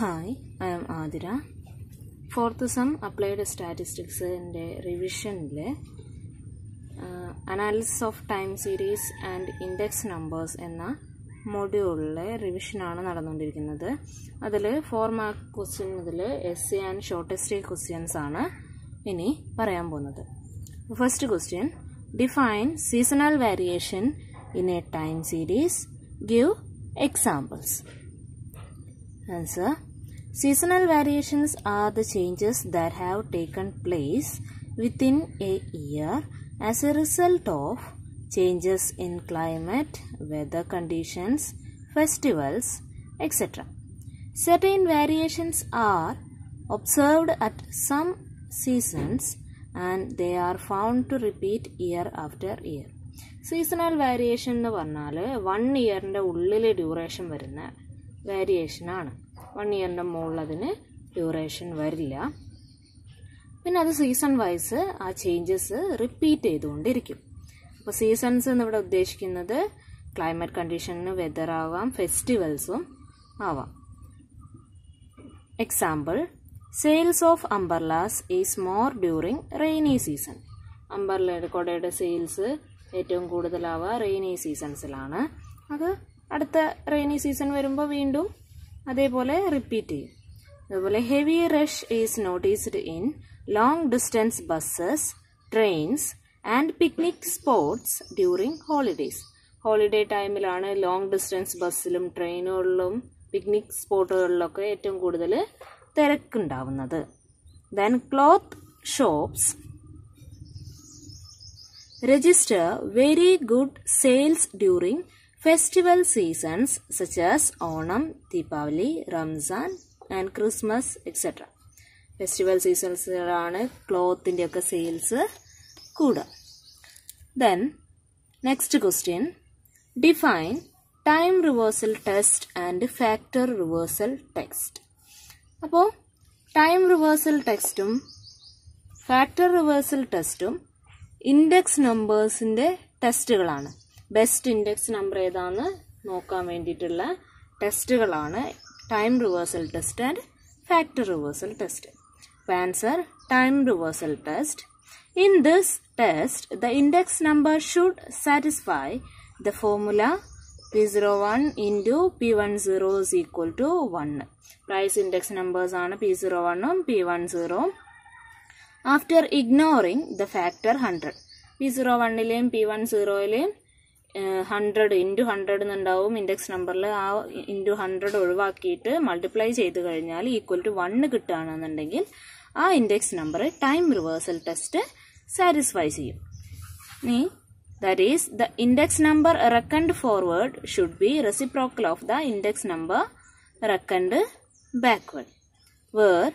Hi I'm Athira fourth sem applied സ്റ്റാറ്റിസ്റ്റിക്സിൻ്റെ റിവിഷനിലെ analysis of time series and index numbers എന്ന മൊഡ്യൂളിലെ റിവിഷനാണ് നടന്നുകൊണ്ടിരിക്കുന്നത് അതിൽ ഫോർ മാർക്ക് ക്വസ്റ്റ്യൻ മുതൽ S C and shortest questions ആണ് ഇനി പറയാൻ പോകുന്നത് first question define seasonal variation in a time series give examples answer Seasonal variations are the changes that have taken place within a year as a result of changes in climate, weather conditions, festivals, etc. Certain variations are observed at some seasons and they are found to repeat year after year. Seasonal variation എന്ന് പറഞ്ഞാൽ one ഇയറിൻ്റെ ഉള്ളിൽ duration വരുന്ന വേരിയേഷനാണ് ഇയറിൻ്റെ മുകളിൽ അതിന് duration വരില്ല പിന്നെ അത് season wise ആ ചേഞ്ചസ് റിപ്പീറ്റ് ചെയ്തുകൊണ്ടിരിക്കും അപ്പോൾ സീസൺസ് എന്നിവിടെ ഉദ്ദേശിക്കുന്നത് ക്ലൈമറ്റ് കണ്ടീഷനും വെതറാവാം ഫെസ്റ്റിവൽസും ആവാം example sales of umbrellas is more during rainy season അംബർലയുടെ കുടയുടെ സെയിൽസ് ഏറ്റവും കൂടുതലാവുക റെയിനി സീസൺസിലാണ് അത് അടുത്ത റെയിനി സീസൺ വരുമ്പോൾ വീണ്ടും അതേപോലെ റിപ്പീറ്റ് ചെയ്യും അതുപോലെ heavy rush is noticed in long distance buses trains and picnic spots during holidays holiday ടൈമിലാണ് ലോങ് ഡിസ്റ്റൻസ് ബസ്സിലും ട്രെയിനുകളിലും പിക്നിക് സ്പോട്ടുകളിലൊക്കെ ഏറ്റവും കൂടുതൽ തിരക്കുണ്ടാവുന്നത് then cloth shops register very good sales during festival seasons such as Onam Deepavali Ramzan and Christmas etcetera festival സീസൺസിലാണ് ക്ലോത്തിൻ്റെ ഒക്കെ സെയിൽസ് കൂടുക then next question define time reversal test and factor reversal test അപ്പോൾ ടൈം റിവേഴ്സൽ ടെക്സ്റ്റും ഫാക്ടർ റിവേഴ്സൽ ടെസ്റ്റും index നമ്പേഴ്സിൻ്റെ ടെസ്റ്റുകളാണ് best index number ഏതാണെന്ന് നോക്കാൻ വേണ്ടിയിട്ടുള്ള ടെസ്റ്റുകളാണ് time reversal test and factor reversal test answer time reversal test in this test the index number should satisfy the formula P zero one into P one zero is equal to one price index numbers ആണ് P zero വണ്ണും P one സീറോയും after ignoring the factor hundred P zero വണ്ണിലെയും P one സീറോയിലെയും hundred into hundred എന്നുണ്ടാവും index നമ്പറിൽ ആ into hundred ഒഴിവാക്കിയിട്ട് multiply ചെയ്ത് കഴിഞ്ഞാൽ ഈക്വൽ ടു വണ്ണ് കിട്ടുകയാണെന്നുണ്ടെങ്കിൽ ആ index number time reversal test satisfy ചെയ്യും നീ that is the index number reckoned forward should be reciprocal of the index number reckoned backward where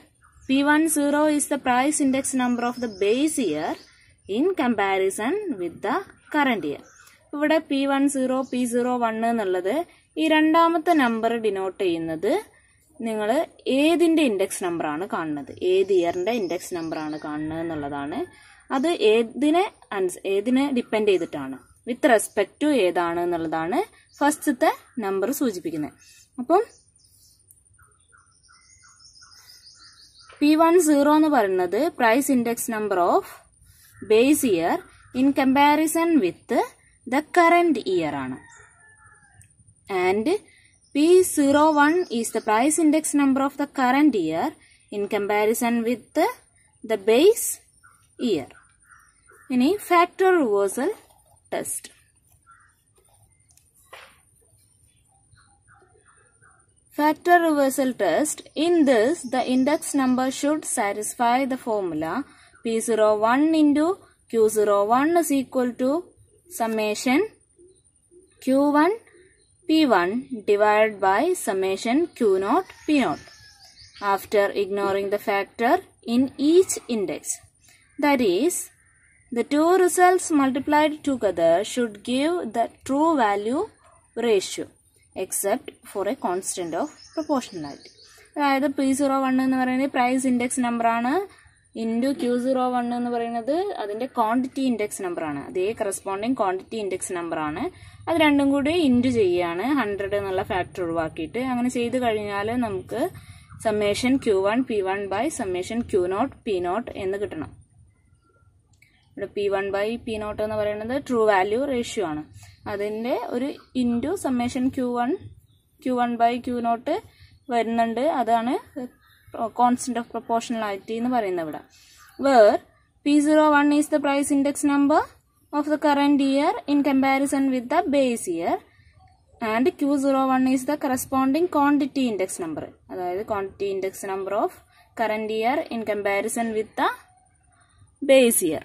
P one zero is the price index number of the base year in comparison with the current year ഇവിടെ P one zero P zero one എന്നുള്ളത് ഈ രണ്ടാമത്തെ number denote ചെയ്യുന്നത് നിങ്ങൾ ഏതിൻ്റെ index നമ്പറാണ് കാണുന്നത് ഏത് ഇയറിൻ്റെ ഇൻഡെക്സ് നമ്പറാണ് കാണുന്നത് എന്നുള്ളതാണ് അത് ഏതിനെ അൻസ് ഏതിനെ ഡിപ്പെൻഡ് ചെയ്തിട്ടാണ് വിത്ത് റെസ്പെക്ട് ടു ഏതാണ് എന്നുള്ളതാണ് ഫസ്റ്റത്തെ നമ്പർ സൂചിപ്പിക്കുന്നത് അപ്പം പി വൺ സീറോ എന്ന് പറയുന്നത് price index number of base year in comparison with the current year ആണ് and P zero one is the price index number of the year year in comparison with the base year ഇനി factor reversal test Factor reversal test. In this, the index number should satisfy the formula P01 into Q01 is equal to summation Q1 P1 divided by summation Q0 P0 after ignoring the factor in each index. That is, the two results multiplied together should give the true value ratio except for a constant of proportionality. അതായത് is, zero one എന്ന് പറയുന്നത് price index നമ്പറാണ് into Q zero one എന്ന് പറയുന്നത് അതിന്റെ quantity index നമ്പറാണ് അതേ corresponding quantity index നമ്പറാണ് അത് രണ്ടും കൂടി ഇൻറ്റു ചെയ്യുകയാണ് ഹൺഡ്രഡ് എന്നുള്ള ഫാക്ടർ ഒഴിവാക്കിയിട്ട് അങ്ങനെ ചെയ്ത് കഴിഞ്ഞാൽ നമുക്ക് summation Q one P one by summation Q not P not എന്ന് കിട്ടണം ഇവിടെ P one by P not എന്ന് പറയുന്നത് ട്രൂ വാല്യൂ റേഷ്യോ ആണ് അതിൻ്റെ ഒരു into summation Q one Q one by Q not വരുന്നുണ്ട് അതാണ് കോൺസ്റ്റന്റ് ഓഫ് പ്രൊപ്പോർഷണാലിറ്റി എന്ന് പറയുന്നത് ഇവിടെ where P zero one is the price index number of the current year in comparison with the base year and Q zero one is the corresponding quantity index number അതായത് quantity index number of current year in comparison with the base year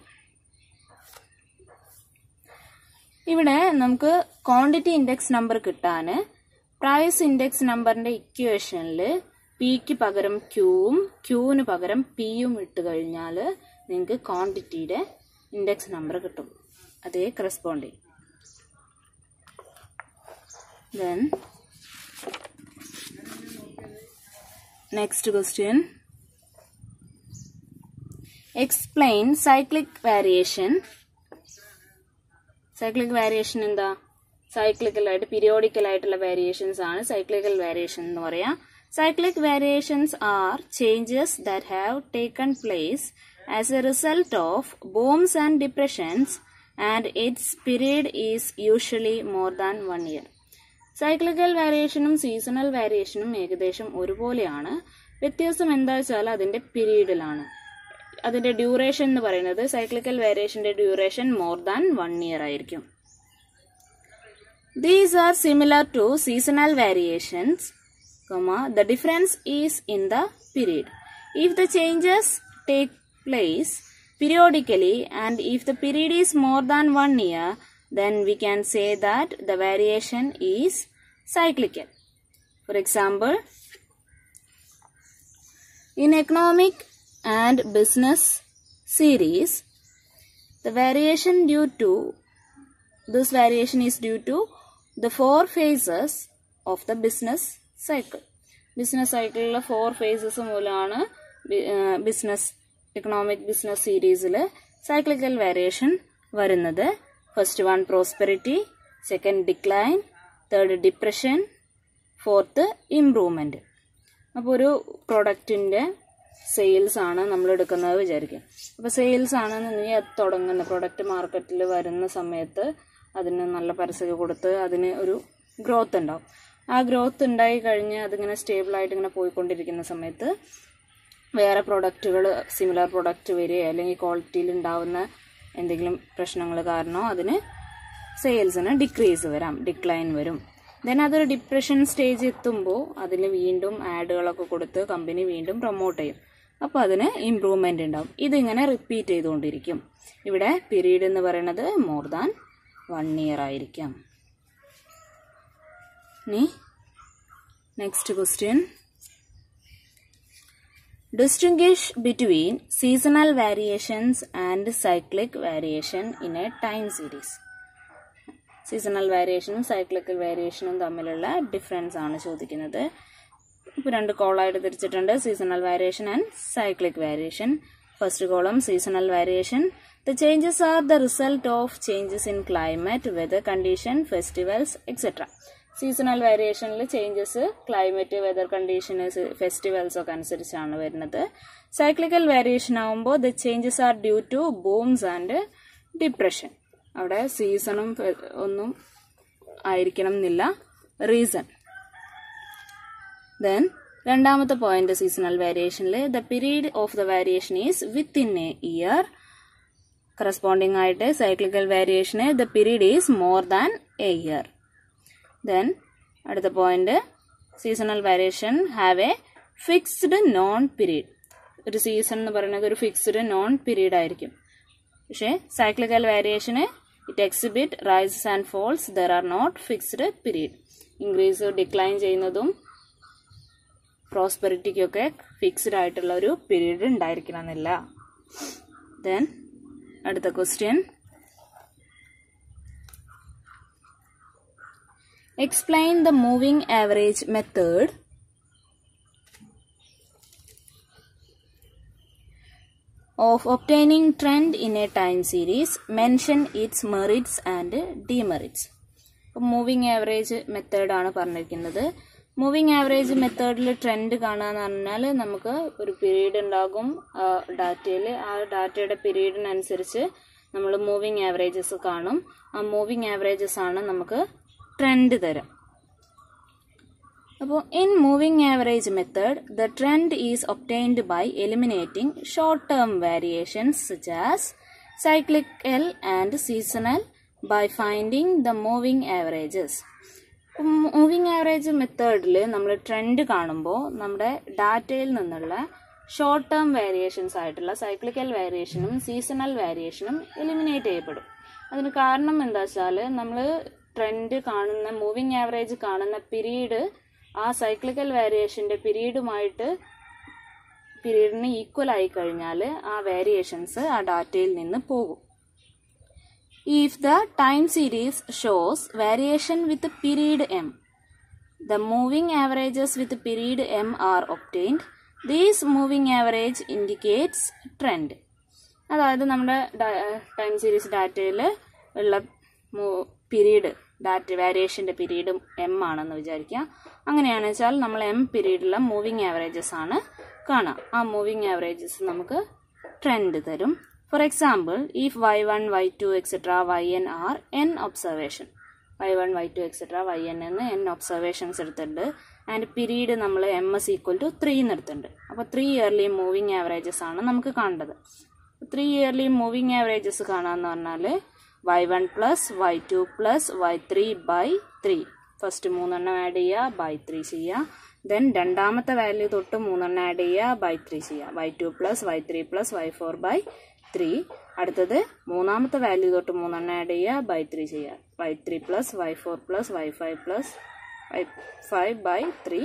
ഇവിടെ നമുക്ക് quantity index number കിട്ടാൻ price index നമ്പറിന്റെ ഇക്വേഷനിൽ പിക്ക് പകരം ക്യൂവും ക്യൂവിന് പകരം പിയും ഇട്ട് കഴിഞ്ഞാൽ നിങ്ങൾക്ക് ക്വാണ്ടിറ്റിയുടെ ഇൻഡെക്സ് നമ്പർ കിട്ടും അതേ corresponding then next question explain cyclic variation cyclic variation എന്താ സൈക്ലിക്കലായിട്ട് പീരിയോഡിക്കലായിട്ടുള്ള വേരിയേഷൻസ് ആണ് സൈക്ലിക്കൽ വേരിയേഷൻ എന്ന് പറയാം Cyclic variations are changes that have taken place as a result of booms and depressions and its period is usually more than one year. Cyclical വേരിയേഷനും seasonal വേരിയേഷനും ഏകദേശം ഒരുപോലെയാണ് വ്യത്യാസം എന്താ വെച്ചാൽ അതിൻ്റെ പീരീഡിലാണ് അതിൻ്റെ ഡ്യൂറേഷൻ എന്ന് പറയുന്നത് സൈക്ലിക്കൽ വേരിയേഷൻ്റെ duration more than one year ആയിരിക്കും these are similar to seasonal variations comma the difference is in the period. If the changes take place periodically and if the period is more than one year then we can say that the variation is cyclical. For example, in economic and business series, the variation due to this variation is due to the four phases of the business cycle business സൈക്കിളിലെ four phases മൂലമാണ് business economic business സീരീസിൽ cyclical variation വരുന്നത് first one prosperity second decline third depression fourth improvement അപ്പോൾ ഒരു പ്രൊഡക്റ്റിൻ്റെ sales ആണ് നമ്മൾ എടുക്കുന്നത് വിചാരിക്കും അപ്പോൾ സെയിൽസ് നീ തുടങ്ങുന്ന പ്രൊഡക്റ്റ് മാർക്കറ്റിൽ വരുന്ന സമയത്ത് അതിന് നല്ല പരസ്യം കൊടുത്ത് അതിന് ഒരു ഗ്രോത്ത് ഉണ്ടാവും ആ ഗ്രോത്ത് ഉണ്ടായി കഴിഞ്ഞ് അതിങ്ങനെ സ്റ്റേബിളായിട്ട് ഇങ്ങനെ പോയിക്കൊണ്ടിരിക്കുന്ന സമയത്ത് വേറെ പ്രൊഡക്റ്റുകൾ സിമിലർ പ്രൊഡക്റ്റ് വരികയോ അല്ലെങ്കിൽ ക്വാളിറ്റിയിൽ ഉണ്ടാവുന്ന എന്തെങ്കിലും പ്രശ്നങ്ങൾ കാരണമോ അതിന് സെയിൽസിന് ഡിക്രീസ് വരാം ഡിക്ലൈൻ വരും ദെൻ അതൊരു ഡിപ്രഷൻ സ്റ്റേജ് എത്തുമ്പോൾ അതിൽ വീണ്ടും ആഡുകളൊക്കെ കൊടുത്ത് കമ്പനി വീണ്ടും പ്രൊമോട്ട് ചെയ്യും അപ്പോൾ അതിന് ഇമ്പ്രൂവ്മെൻ്റ് ഉണ്ടാവും ഇതിങ്ങനെ റിപ്പീറ്റ് ചെയ്തുകൊണ്ടിരിക്കും ഇവിടെ പീരീഡ് എന്ന് പറയുന്നത് മോർ ദാൻ വൺ ഇയർ ആയിരിക്കാം ഇനി next question distinguish between seasonal variations and cyclic variation in a time series seasonal വേരിയേഷനും സൈക്ലിക്കൽ വേരിയേഷനും തമ്മിലുള്ള ഡിഫറൻസ് ആണ് ചോദിക്കുന്നത് ഇപ്പോൾ രണ്ട് കോളായിട്ട് തിരിച്ചിട്ടുണ്ട് seasonal variation and cyclic variation first column seasonal variation the changes are the result of changes in climate weather condition festivals etcetera seasonal വേരിയേഷനിൽ changes climate weather conditions festivals ഒക്കെ അനുസരിച്ചാണ് വരുന്നത് സൈക്ലിക്കൽ വേരിയേഷൻ ആകുമ്പോൾ the changes are due to booms and depression അവിടെ സീസണും ഒന്നും ആയിരിക്കണം എന്നില്ല റീസൺ ദെൻ രണ്ടാമത്തെ പോയിന്റ് സീസണൽ വേരിയേഷനിൽ the period of the variation is within a year corresponding ആയിട്ട് സൈക്ലിക്കൽ വേരിയേഷന് the period is more than a year then അടുത്ത point seasonal variation have a fixed known period ഒരു season എന്ന് പറയുന്നത് ഒരു fixed known period ആയിരിക്കും പക്ഷേ cyclical വേരിയേഷന് it exhibit rises and falls there are not fixed period increase decline ചെയ്യുന്നതും പ്രോസ്പെറിറ്റിക്കൊക്കെ ഫിക്സ്ഡ് ആയിട്ടുള്ള ഒരു പീരീഡ് ഉണ്ടായിരിക്കണമെന്നില്ല ദെൻ അടുത്ത question Explain the moving average method. of obtaining trend in a time series, mention its merits and demerits. Moving average മെത്തേഡാണ് പറഞ്ഞിരിക്കുന്നത് moving average മെത്തേഡിൽ trend കാണാന്ന് പറഞ്ഞാൽ നമുക്ക് ഒരു പീരീഡ് ഉണ്ടാകും ഡാറ്റയിൽ ആ ഡാറ്റയുടെ പീരീഡിനനുസരിച്ച് നമ്മൾ മൂവിങ് ആവറേജസ് കാണും ആ മൂവിങ് ആവറേജസ് ആണ് നമുക്ക് ട്രെൻഡ് തരാം അപ്പോൾ in moving average method the trend is obtained by eliminating short term variations such as cyclical and seasonal by finding the moving averages moving average മെത്തേഡിൽ നമ്മൾ ട്രെൻഡ് കാണുമ്പോൾ നമ്മുടെ ഡാറ്റയിൽ നിന്നുള്ള ഷോർട്ട് ടേം വേരിയേഷൻസ് ആയിട്ടുള്ള സൈക്ലിക്കൽ വേരിയേഷനും സീസണൽ വേരിയേഷനും eliminate ചെയ്യപ്പെടും അതിന് കാരണം എന്താ വെച്ചാൽ നമ്മൾ ട്രെൻഡ് കാണുന്ന മൂവിങ് ആവറേജ് കാണുന്ന പീരീഡ് ആ സൈക്ലിക്കൽ വേരിയേഷന്റെ പിരീഡുമായിട്ട് പിരീഡിന് ഈക്വൽ ആയി കഴിഞ്ഞാൽ ആ വേരിയേഷൻസ് ആ ഡാറ്റയിൽ നിന്ന് പോകും if the time series shows variation with period M the moving averages with period M are obtained these moving average indicates trend അതായത് നമ്മുടെ ടൈം സീരീസ് ഡാറ്റയിൽ ഉള്ള പിരീഡ് ഡാറ്റ് വാരിയേഷൻ്റെ പിരീഡും എം ആണെന്ന് വിചാരിക്കുക അങ്ങനെയാണെന്ന് വെച്ചാൽ നമ്മൾ എം പീരീഡിലെ മൂവിങ് ആവറേജസ് ആണ് കാണുക ആ മൂവിങ് ആവറേജസ് നമുക്ക് ട്രെൻഡ് തരും for example if Y one Y two etcetera Y N are N observation Y one Y two etcetera Y N എന്ന് എൻ ഒബ്സർവേഷൻസ് എടുത്തിട്ടുണ്ട് ആൻഡ് പിരീഡ് നമ്മൾ M is equal to three എന്നെടുത്തിട്ടുണ്ട് അപ്പോൾ three yearly moving averages ആണ് നമുക്ക് കാണേണ്ടത് three yearly moving averages കാണാമെന്ന് പറഞ്ഞാൽ Y one plus Y two plus Y three by three first മൂന്നെണ്ണം ആഡ് ചെയ്യുക ബൈ ത്രീ ചെയ്യുക ദെൻ രണ്ടാമത്തെ വാല്യൂ തൊട്ട് മൂന്നെണ്ണം ആഡ് ചെയ്യുക ബൈ ത്രീ ചെയ്യുക Y two plus Y three plus Y four by three അടുത്തത് മൂന്നാമത്തെ വാല്യൂ തൊട്ട് മൂന്നെണ്ണം ആഡ് ചെയ്യുക ബൈ ത്രീ ചെയ്യുക Y three plus Y four plus Y five plus Y five by three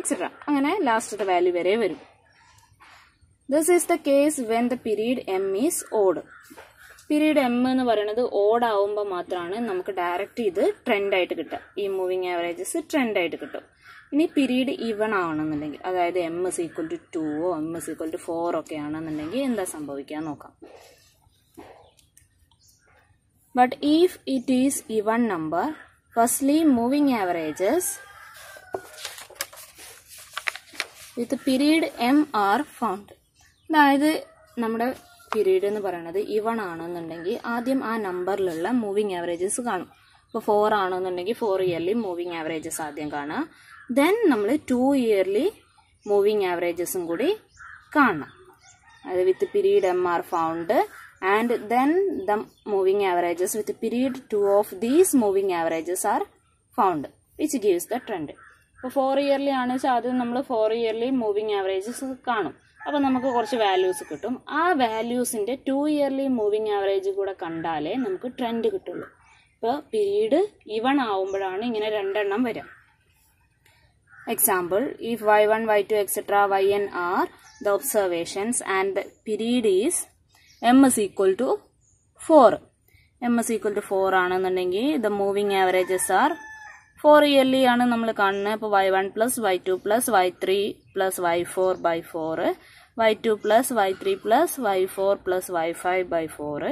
etcetera അങ്ങനെ ലാസ്റ്റത്തെ വാല്യൂ വരെ വരും this is the case when the period M is odd period M എന്ന് പറയുന്നത് ഓഡ് ആവുമ്പോൾ മാത്രമാണ് നമുക്ക് ഡയറക്റ്റ് ഇത് ട്രെൻഡായിട്ട് കിട്ടുക ഈ മൂവിങ് ആവറേജസ് ട്രെൻഡായിട്ട് കിട്ടും ഇനി പീരീഡ് ഇവൺ ആവണമെന്നുണ്ടെങ്കിൽ അതായത് എം എസ് ഈക്വൽ ടു ടുവോ M is equal to four ഒക്കെ ആണെന്നുണ്ടെങ്കിൽ എന്താ സംഭവിക്കുക നോക്കാം but if it is even number firstly moving averages with period M are found അതായത് നമ്മുടെ പീരീഡ് എന്ന് പറയുന്നത് ഇവൺ ആണെന്നുണ്ടെങ്കിൽ ആദ്യം ആ നമ്പറിലുള്ള മൂവിങ് ആവറേജസ് കാണും ഇപ്പോൾ ഫോർ ആണെന്നുണ്ടെങ്കിൽ ഫോർ ഇയർലി മൂവിങ് ആവറേജസ് ആദ്യം കാണാം ദെൻ നമ്മൾ ടു ഇയർലി മൂവിങ് ആവറേജസും കൂടി കാണണം അത് with period M are found and then the moving averages with period two of these moving averages are found which gives the trend ഇപ്പോൾ four yearly ആണ് വെച്ചാൽ ആദ്യം നമ്മൾ ഫോർ ഇയർലി മൂവിങ് ആവറേജസ് കാണും അപ്പോൾ നമുക്ക് കുറച്ച് വാല്യൂസ് കിട്ടും ആ വാല്യൂസിൻ്റെ ടു ഇയർലി മൂവിങ് ആവറേജ് കൂടെ കണ്ടാലേ നമുക്ക് ട്രെൻഡ് കിട്ടുള്ളൂ ഇപ്പോൾ പീരീഡ് ഇവൺ ആവുമ്പോഴാണ് ഇങ്ങനെ രണ്ടെണ്ണം വരിക example if Y one Y two etcetera Y N are the observations and the period is M is equal to four M is equal to four ആണെന്നുണ്ടെങ്കിൽ the moving averages are four yearly ആണ് നമ്മൾ കാണുന്നത് അപ്പോൾ Y one plus Y two plus Y three plus Y four by four Y two plus Y three plus Y four plus Y five by four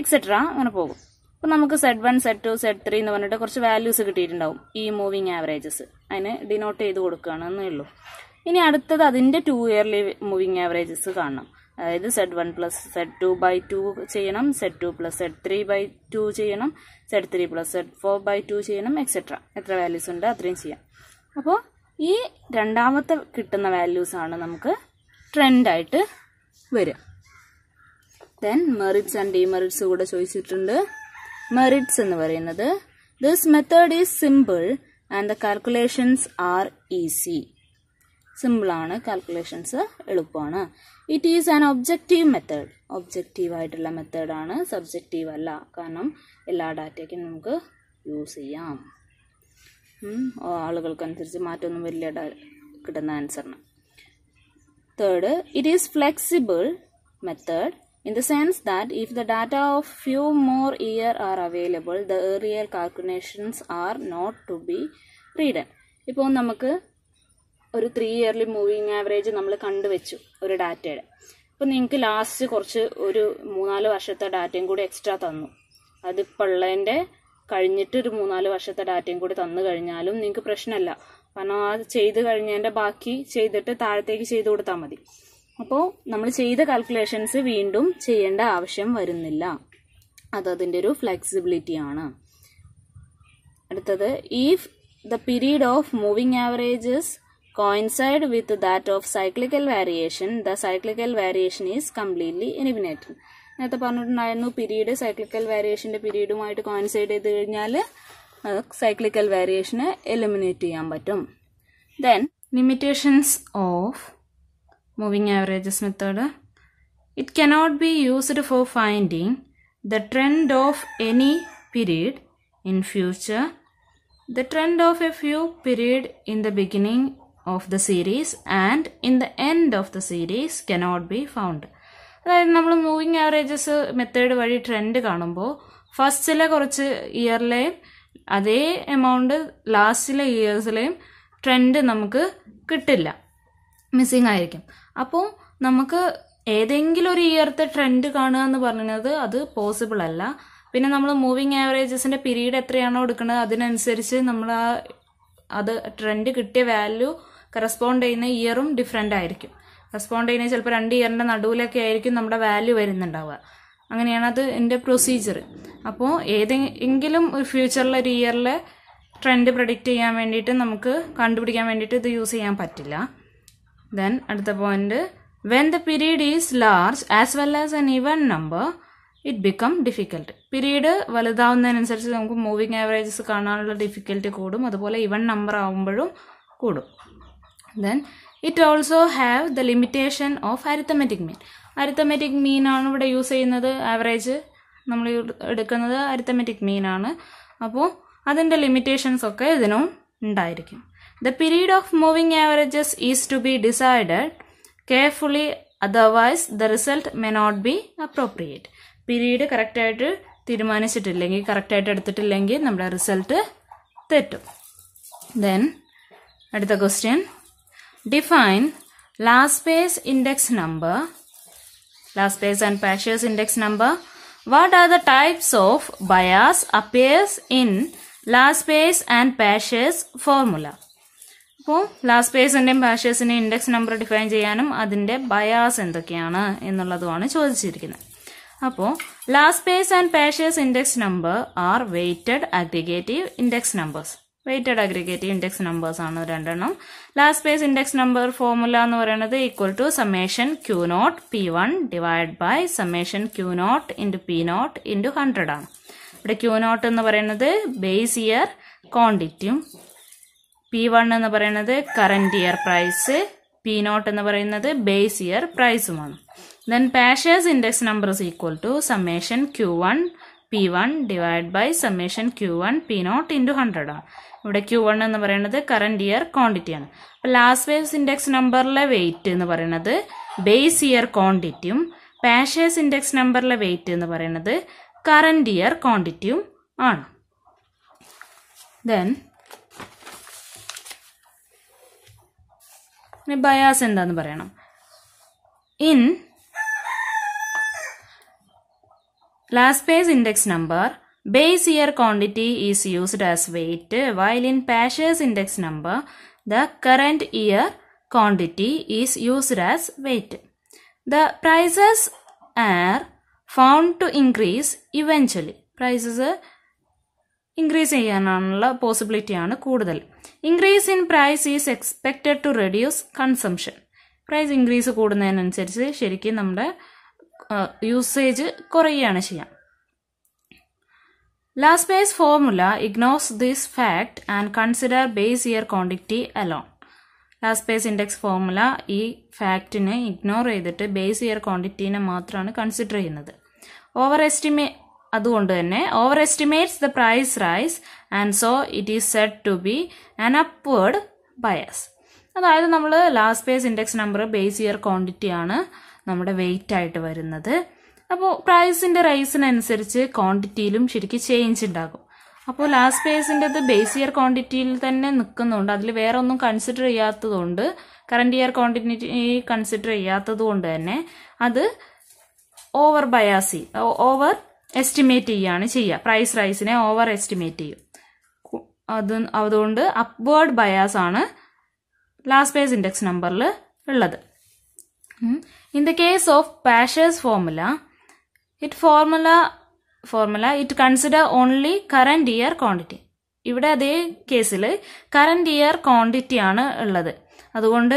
etcetera അങ്ങനെ പോകും അപ്പോൾ നമുക്ക് Z one Z two Z three എന്ന് പറഞ്ഞിട്ട് കുറച്ച് values കിട്ടിയിട്ടുണ്ടാവും ഈ moving averages അതിന് ഡിനോട്ട് ചെയ്ത് കൊടുക്കുകയാണെന്നേ ഉള്ളൂ ഇനി അടുത്തത് അതിൻ്റെ ടു ഇയർലി മൂവിങ് ആവറേജസ് കാണണം അതായത് Z one plus Z two by two ചെയ്യണം Z two plus Z three by two ചെയ്യണം Z three plus Z four by two ചെയ്യണം എക്സെട്ര എത്ര വാല്യൂസ് ഉണ്ട് അത്രയും ചെയ്യാം അപ്പോൾ ഈ രണ്ടാമത്തെ കിട്ടുന്ന വാല്യൂസാണ് നമുക്ക് ട്രെൻഡായിട്ട് വരിക ദെൻ മെറിറ്റ്സ് ആൻഡ് ഡിമെറിറ്റ്സ് കൂടെ ചോദിച്ചിട്ടുണ്ട് മെറിറ്റ്സ് എന്ന് പറയുന്നത് this method is simple and the calculations are easy സിമ്പിളാണ് കാൽക്കുലേഷൻസ് എളുപ്പമാണ് it is an objective method objective ആയിട്ടുള്ള മെത്തേഡാണ് സബ്ജക്റ്റീവ് അല്ല കാരണം എല്ലാ ഡാറ്റയ്ക്കും നമുക്ക് യൂസ് ചെയ്യാം ആളുകൾക്കനുസരിച്ച് മാറ്റമൊന്നും വലിയ കിട്ടുന്ന ആൻസറിന് third it is flexible method in the sense that if the data of few more year are available the earlier calculations are not to be redone ഇപ്പോൾ നമുക്ക് ഒരു ത്രീ ഇയർലി മൂവിങ് ആവറേജ് നമ്മൾ കണ്ടുവെച്ചു ഒരു ഡാറ്റയുടെ അപ്പം നിങ്ങൾക്ക് ലാസ്റ്റ് കുറച്ച് ഒരു മൂന്നാല് വർഷത്തെ ഡാറ്റയും കൂടി എക്സ്ട്രാ തന്നു അത് ഉള്ളതിൻ്റെ കഴിഞ്ഞിട്ട് ഒരു മൂന്നാല് വർഷത്തെ ഡാറ്റയും കൂടി തന്നു കഴിഞ്ഞാലും നിങ്ങൾക്ക് പ്രശ്നമല്ല കാരണം അത് ചെയ്ത് കഴിഞ്ഞതിൻ്റെ ബാക്കി ചെയ്തിട്ട് താഴത്തേക്ക് ചെയ്ത് കൊടുത്താൽ മതി അപ്പോൾ നമ്മൾ ചെയ്ത കാൽക്കുലേഷൻസ് വീണ്ടും ചെയ്യേണ്ട ആവശ്യം വരുന്നില്ല അത് അതിൻ്റെ ഒരു ഫ്ലെക്സിബിലിറ്റി ആണ് അടുത്തത് if the period of moving averages coincide with that of cyclical variation, the cyclical variation is completely eliminated. നേരത്തെ പറഞ്ഞിട്ടുണ്ടായിരുന്നു പീരീഡ് സൈക്ലിക്കൽ വേരിയേഷൻ്റെ പീരീഡുമായിട്ട് കോയിൻസൈഡ് ചെയ്ത് കഴിഞ്ഞാൽ സൈക്ലിക്കൽ വേരിയേഷനെ എലിമിനേറ്റ് ചെയ്യാൻ പറ്റും then limitations of moving averages method it cannot be used for finding the trend of any period in future the trend of a few period in the beginning of the series and in the end of the series cannot be found അതായത് നമ്മൾ moving averages method വഴി trend കാണുമ്പോൾ ഫസ്റ്റിലെ കുറച്ച് ഇയറിലെയും അതേ amount ലാസ്റ്റിലെ ഇയേഴ്സിലെയും trend നമുക്ക് കിട്ടില്ല missing ആയിരിക്കും അപ്പോൾ നമുക്ക് ഏതെങ്കിലും ഒരു ഇയർത്തെ ട്രെൻഡ് കാണുക എന്ന് പറയുന്നത് അത് പോസിബിൾ അല്ല പിന്നെ നമ്മൾ മൂവിങ് ആവറേജസിൻ്റെ പീരീഡ് എത്രയാണോ എടുക്കുന്നത് അതിനനുസരിച്ച് നമ്മൾ ആ അത് ട്രെൻഡ് കിട്ടിയ വാല്യൂ കറസ്പോണ്ട് ചെയ്യുന്ന ഇയറും ഡിഫറെൻ്റ് ആയിരിക്കും കറസ്പോണ്ട് ചെയ്യുന്ന ചിലപ്പോൾ രണ്ട് ഇയറിൻ്റെ നടുവിലൊക്കെ ആയിരിക്കും നമ്മുടെ വാല്യൂ വരുന്നുണ്ടാവുക അങ്ങനെയാണ് അത് എൻ്റെ പ്രൊസീജിയർ അപ്പോൾ ഏതെങ്കിലും ഒരു ഫ്യൂച്ചറിൽ ഒരു ഇയറിൽ ട്രെൻഡ് പ്രൊഡിക്റ്റ് ചെയ്യാൻ വേണ്ടിയിട്ട് നമുക്ക് കണ്ടുപിടിക്കാൻ വേണ്ടിയിട്ട് ഇത് യൂസ് ചെയ്യാൻ പറ്റില്ല ദെൻ അടുത്ത point when the period is large as well as an even number it become difficult period വലുതാവുന്നതിനനുസരിച്ച് നമുക്ക് മൂവിങ് ആവറേജസ് കാണാനുള്ള ഡിഫിക്കൽട്ടി കൂടും അതുപോലെ ഇവൺ നമ്പർ ആവുമ്പോഴും കൂടും then it also have the limitation of arithmetic mean arithmetic മീനാണ് ഇവിടെ use ചെയ്യുന്നത് ആവറേജ് നമ്മൾ എടുക്കുന്നത് അരിത്തമെറ്റിക് മീനാണ് അപ്പോൾ അതിൻ്റെ ലിമിറ്റേഷൻസ് ഒക്കെ ഇതിനും ഉണ്ടായിരിക്കും the period of moving averages is to be decided carefully otherwise the result may not be appropriate period കറക്റ്റായിട്ട് തീരുമാനിച്ചിട്ടില്ലെങ്കിൽ കറക്റ്റായിട്ട് എടുത്തിട്ടില്ലെങ്കിൽ നമ്മുടെ റിസൾട്ട് തെറ്റും ദെൻ അടുത്ത question Define last base index number, last base and partials index number. What are the types of bias appears in last base and partials formula? അപ്പോൾ ലാസ്റ്റ് പേജിൻ്റെയും പാഷേഴ്സിൻ്റെയും ഇൻഡെക്സ് നമ്പർ ഡിഫൈൻ ചെയ്യാനും അതിൻ്റെ ബയാസ് എന്തൊക്കെയാണ് എന്നുള്ളതുമാണ് ചോദിച്ചിരിക്കുന്നത് അപ്പോൾ Laspeyres and Paasche's index number are weighted aggregative index numbers weighted aggregate index numbers ആണ് രണ്ടെണ്ണം Laspeyres index number formula എന്ന് പറയുന്നത് equal to summation Q not P one divide by summation Q not into P not into hundred ആണ് ഇവിടെ Q nought എന്ന് പറയുന്നത് base year ക്വാണ്ടിറ്റിയും P one എന്ന് പറയുന്നത് current year price P not എന്ന് പറയുന്നത് ബേസ് ഇയർ പ്രൈസുമാണ് then Paasche's index number equal to summation Q one P one divide by summation Q one P not into hundred ആണ് ഇവിടെ Q one എന്ന് പറയുന്നത് current year quantity ആണ് അപ്പോൾ Laspeyres index നമ്പറിലെ വെയിറ്റ് എന്ന് പറയുന്നത് ബേസ് ഇയർ ക്വാണ്ടിറ്റിയും പാഷേഴ്സ് ഇൻഡെക്സ് നമ്പറിലെ വെയിറ്റ് എന്ന് പറയുന്നത് കറണ്ട് ഇയർ ക്വാണ്ടിറ്റിയും ആണ് ദെൻ ബയാസ് എന്താന്ന് പറയണം in Laspeyres index number base year quantity is used as weight while in Paasche's index number the current year quantity is used as weight the prices are found to increase eventually prices increase ചെയ്യാനുള്ള പോസിബിലിറ്റിയാണ് കൂടുതൽ increase in price is expected to reduce consumption price increase കൂടുന്നതിനനുസരിച്ച് ശരിക്കും നമ്മുടെ usage കുറയുകയാണ് ചെയ്യുക Lassmay's formula ignores this fact and consider base year quantity alone. Laspeyres index formula ഈ ഫാക്റ്റിനെ ഇഗ്നോർ ചെയ്തിട്ട് ബേസ് ഇയർ ക്വാണ്ടിറ്റീനെ മാത്രമാണ് കൺസിഡർ ചെയ്യുന്നത് ഓവർ എസ്റ്റിമേ അതുകൊണ്ട് തന്നെ over estimates the price rise and so it is said to be an upward bias അതായത് നമ്മൾ Laspeyres index number base year quantity ആണ് നമ്മുടെ വെയിറ്റ് ആയിട്ട് വരുന്നത് അപ്പോൾ പ്രൈസിന്റെ റൈസിനനുസരിച്ച് ക്വാണ്ടിറ്റിയിലും ശരിക്കും ചേഞ്ച് ഉണ്ടാകും അപ്പോൾ ലാസ്റ്റ് പേഴ്സിൻ്റെത് ബേസ് ഇയർ ക്വാണ്ടിറ്റിയിൽ തന്നെ നിൽക്കുന്നുണ്ട് അതിൽ വേറെ ഒന്നും കൺസിഡർ ചെയ്യാത്തതുകൊണ്ട് കറണ്ട് ഇയർ ക്വാണ്ടിറ്റി കൺസിഡർ ചെയ്യാത്തത് കൊണ്ട് തന്നെ അത് ഓവർ ബയാസി ഓവർ എസ്റ്റിമേറ്റ് ചെയ്യുകയാണ് ചെയ്യുക പ്രൈസ് റൈസിനെ ഓവർ എസ്റ്റിമേറ്റ് ചെയ്യും അത് അതുകൊണ്ട് അപ്വേർഡ് ബയാസ് ആണ് ലാസ്റ്റ് പേഴ്സ് ഇൻഡെക്സ് നമ്പറിൽ ഉള്ളത് in the case of Paasche's formula it formula formula it consider only current year quantity ഇവിടെ അതേ കേസിൽ കറന്റ് ഇയർ ക്വാണ്ടിറ്റി ആണ് ഉള്ളത് അതുകൊണ്ട്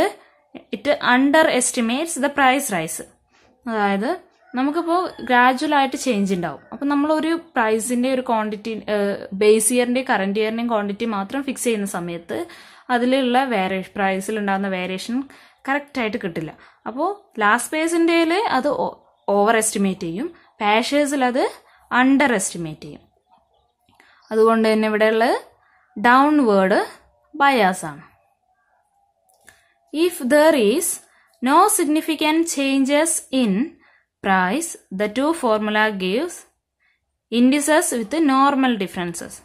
it under estimates the price rise അതായത് നമുക്കിപ്പോൾ ആയിട്ട് ചേഞ്ച് ഉണ്ടാവും അപ്പം നമ്മളൊരു പ്രൈസിന്റെ ഒരു ക്വാണ്ടിറ്റി ബേസ് ഇയറിന്റെ കറന്റ് ഇയറിന്റെയും ക്വാണ്ടിറ്റി മാത്രം ഫിക്സ് ചെയ്യുന്ന സമയത്ത് അതിലുള്ള വേരിയേഷൻ പ്രൈസിലുണ്ടാകുന്ന വേരിയേഷൻ ആയിട്ട് കിട്ടില്ല അപ്പോൾ ലാസ്റ്റ് പേസിൻ്റെയിൽ അത് ഓവർ എസ്റ്റിമേറ്റ് ചെയ്യും പാഷേഴ്സിൽ അത് അണ്ടർ എസ്റ്റിമേറ്റ് ചെയ്യും അതുകൊണ്ട് തന്നെ ഇവിടെയുള്ളത് ഡൗൺവേർഡ് ബയാസാണ് if there is no significant changes in price the two formula gives indices with normal differences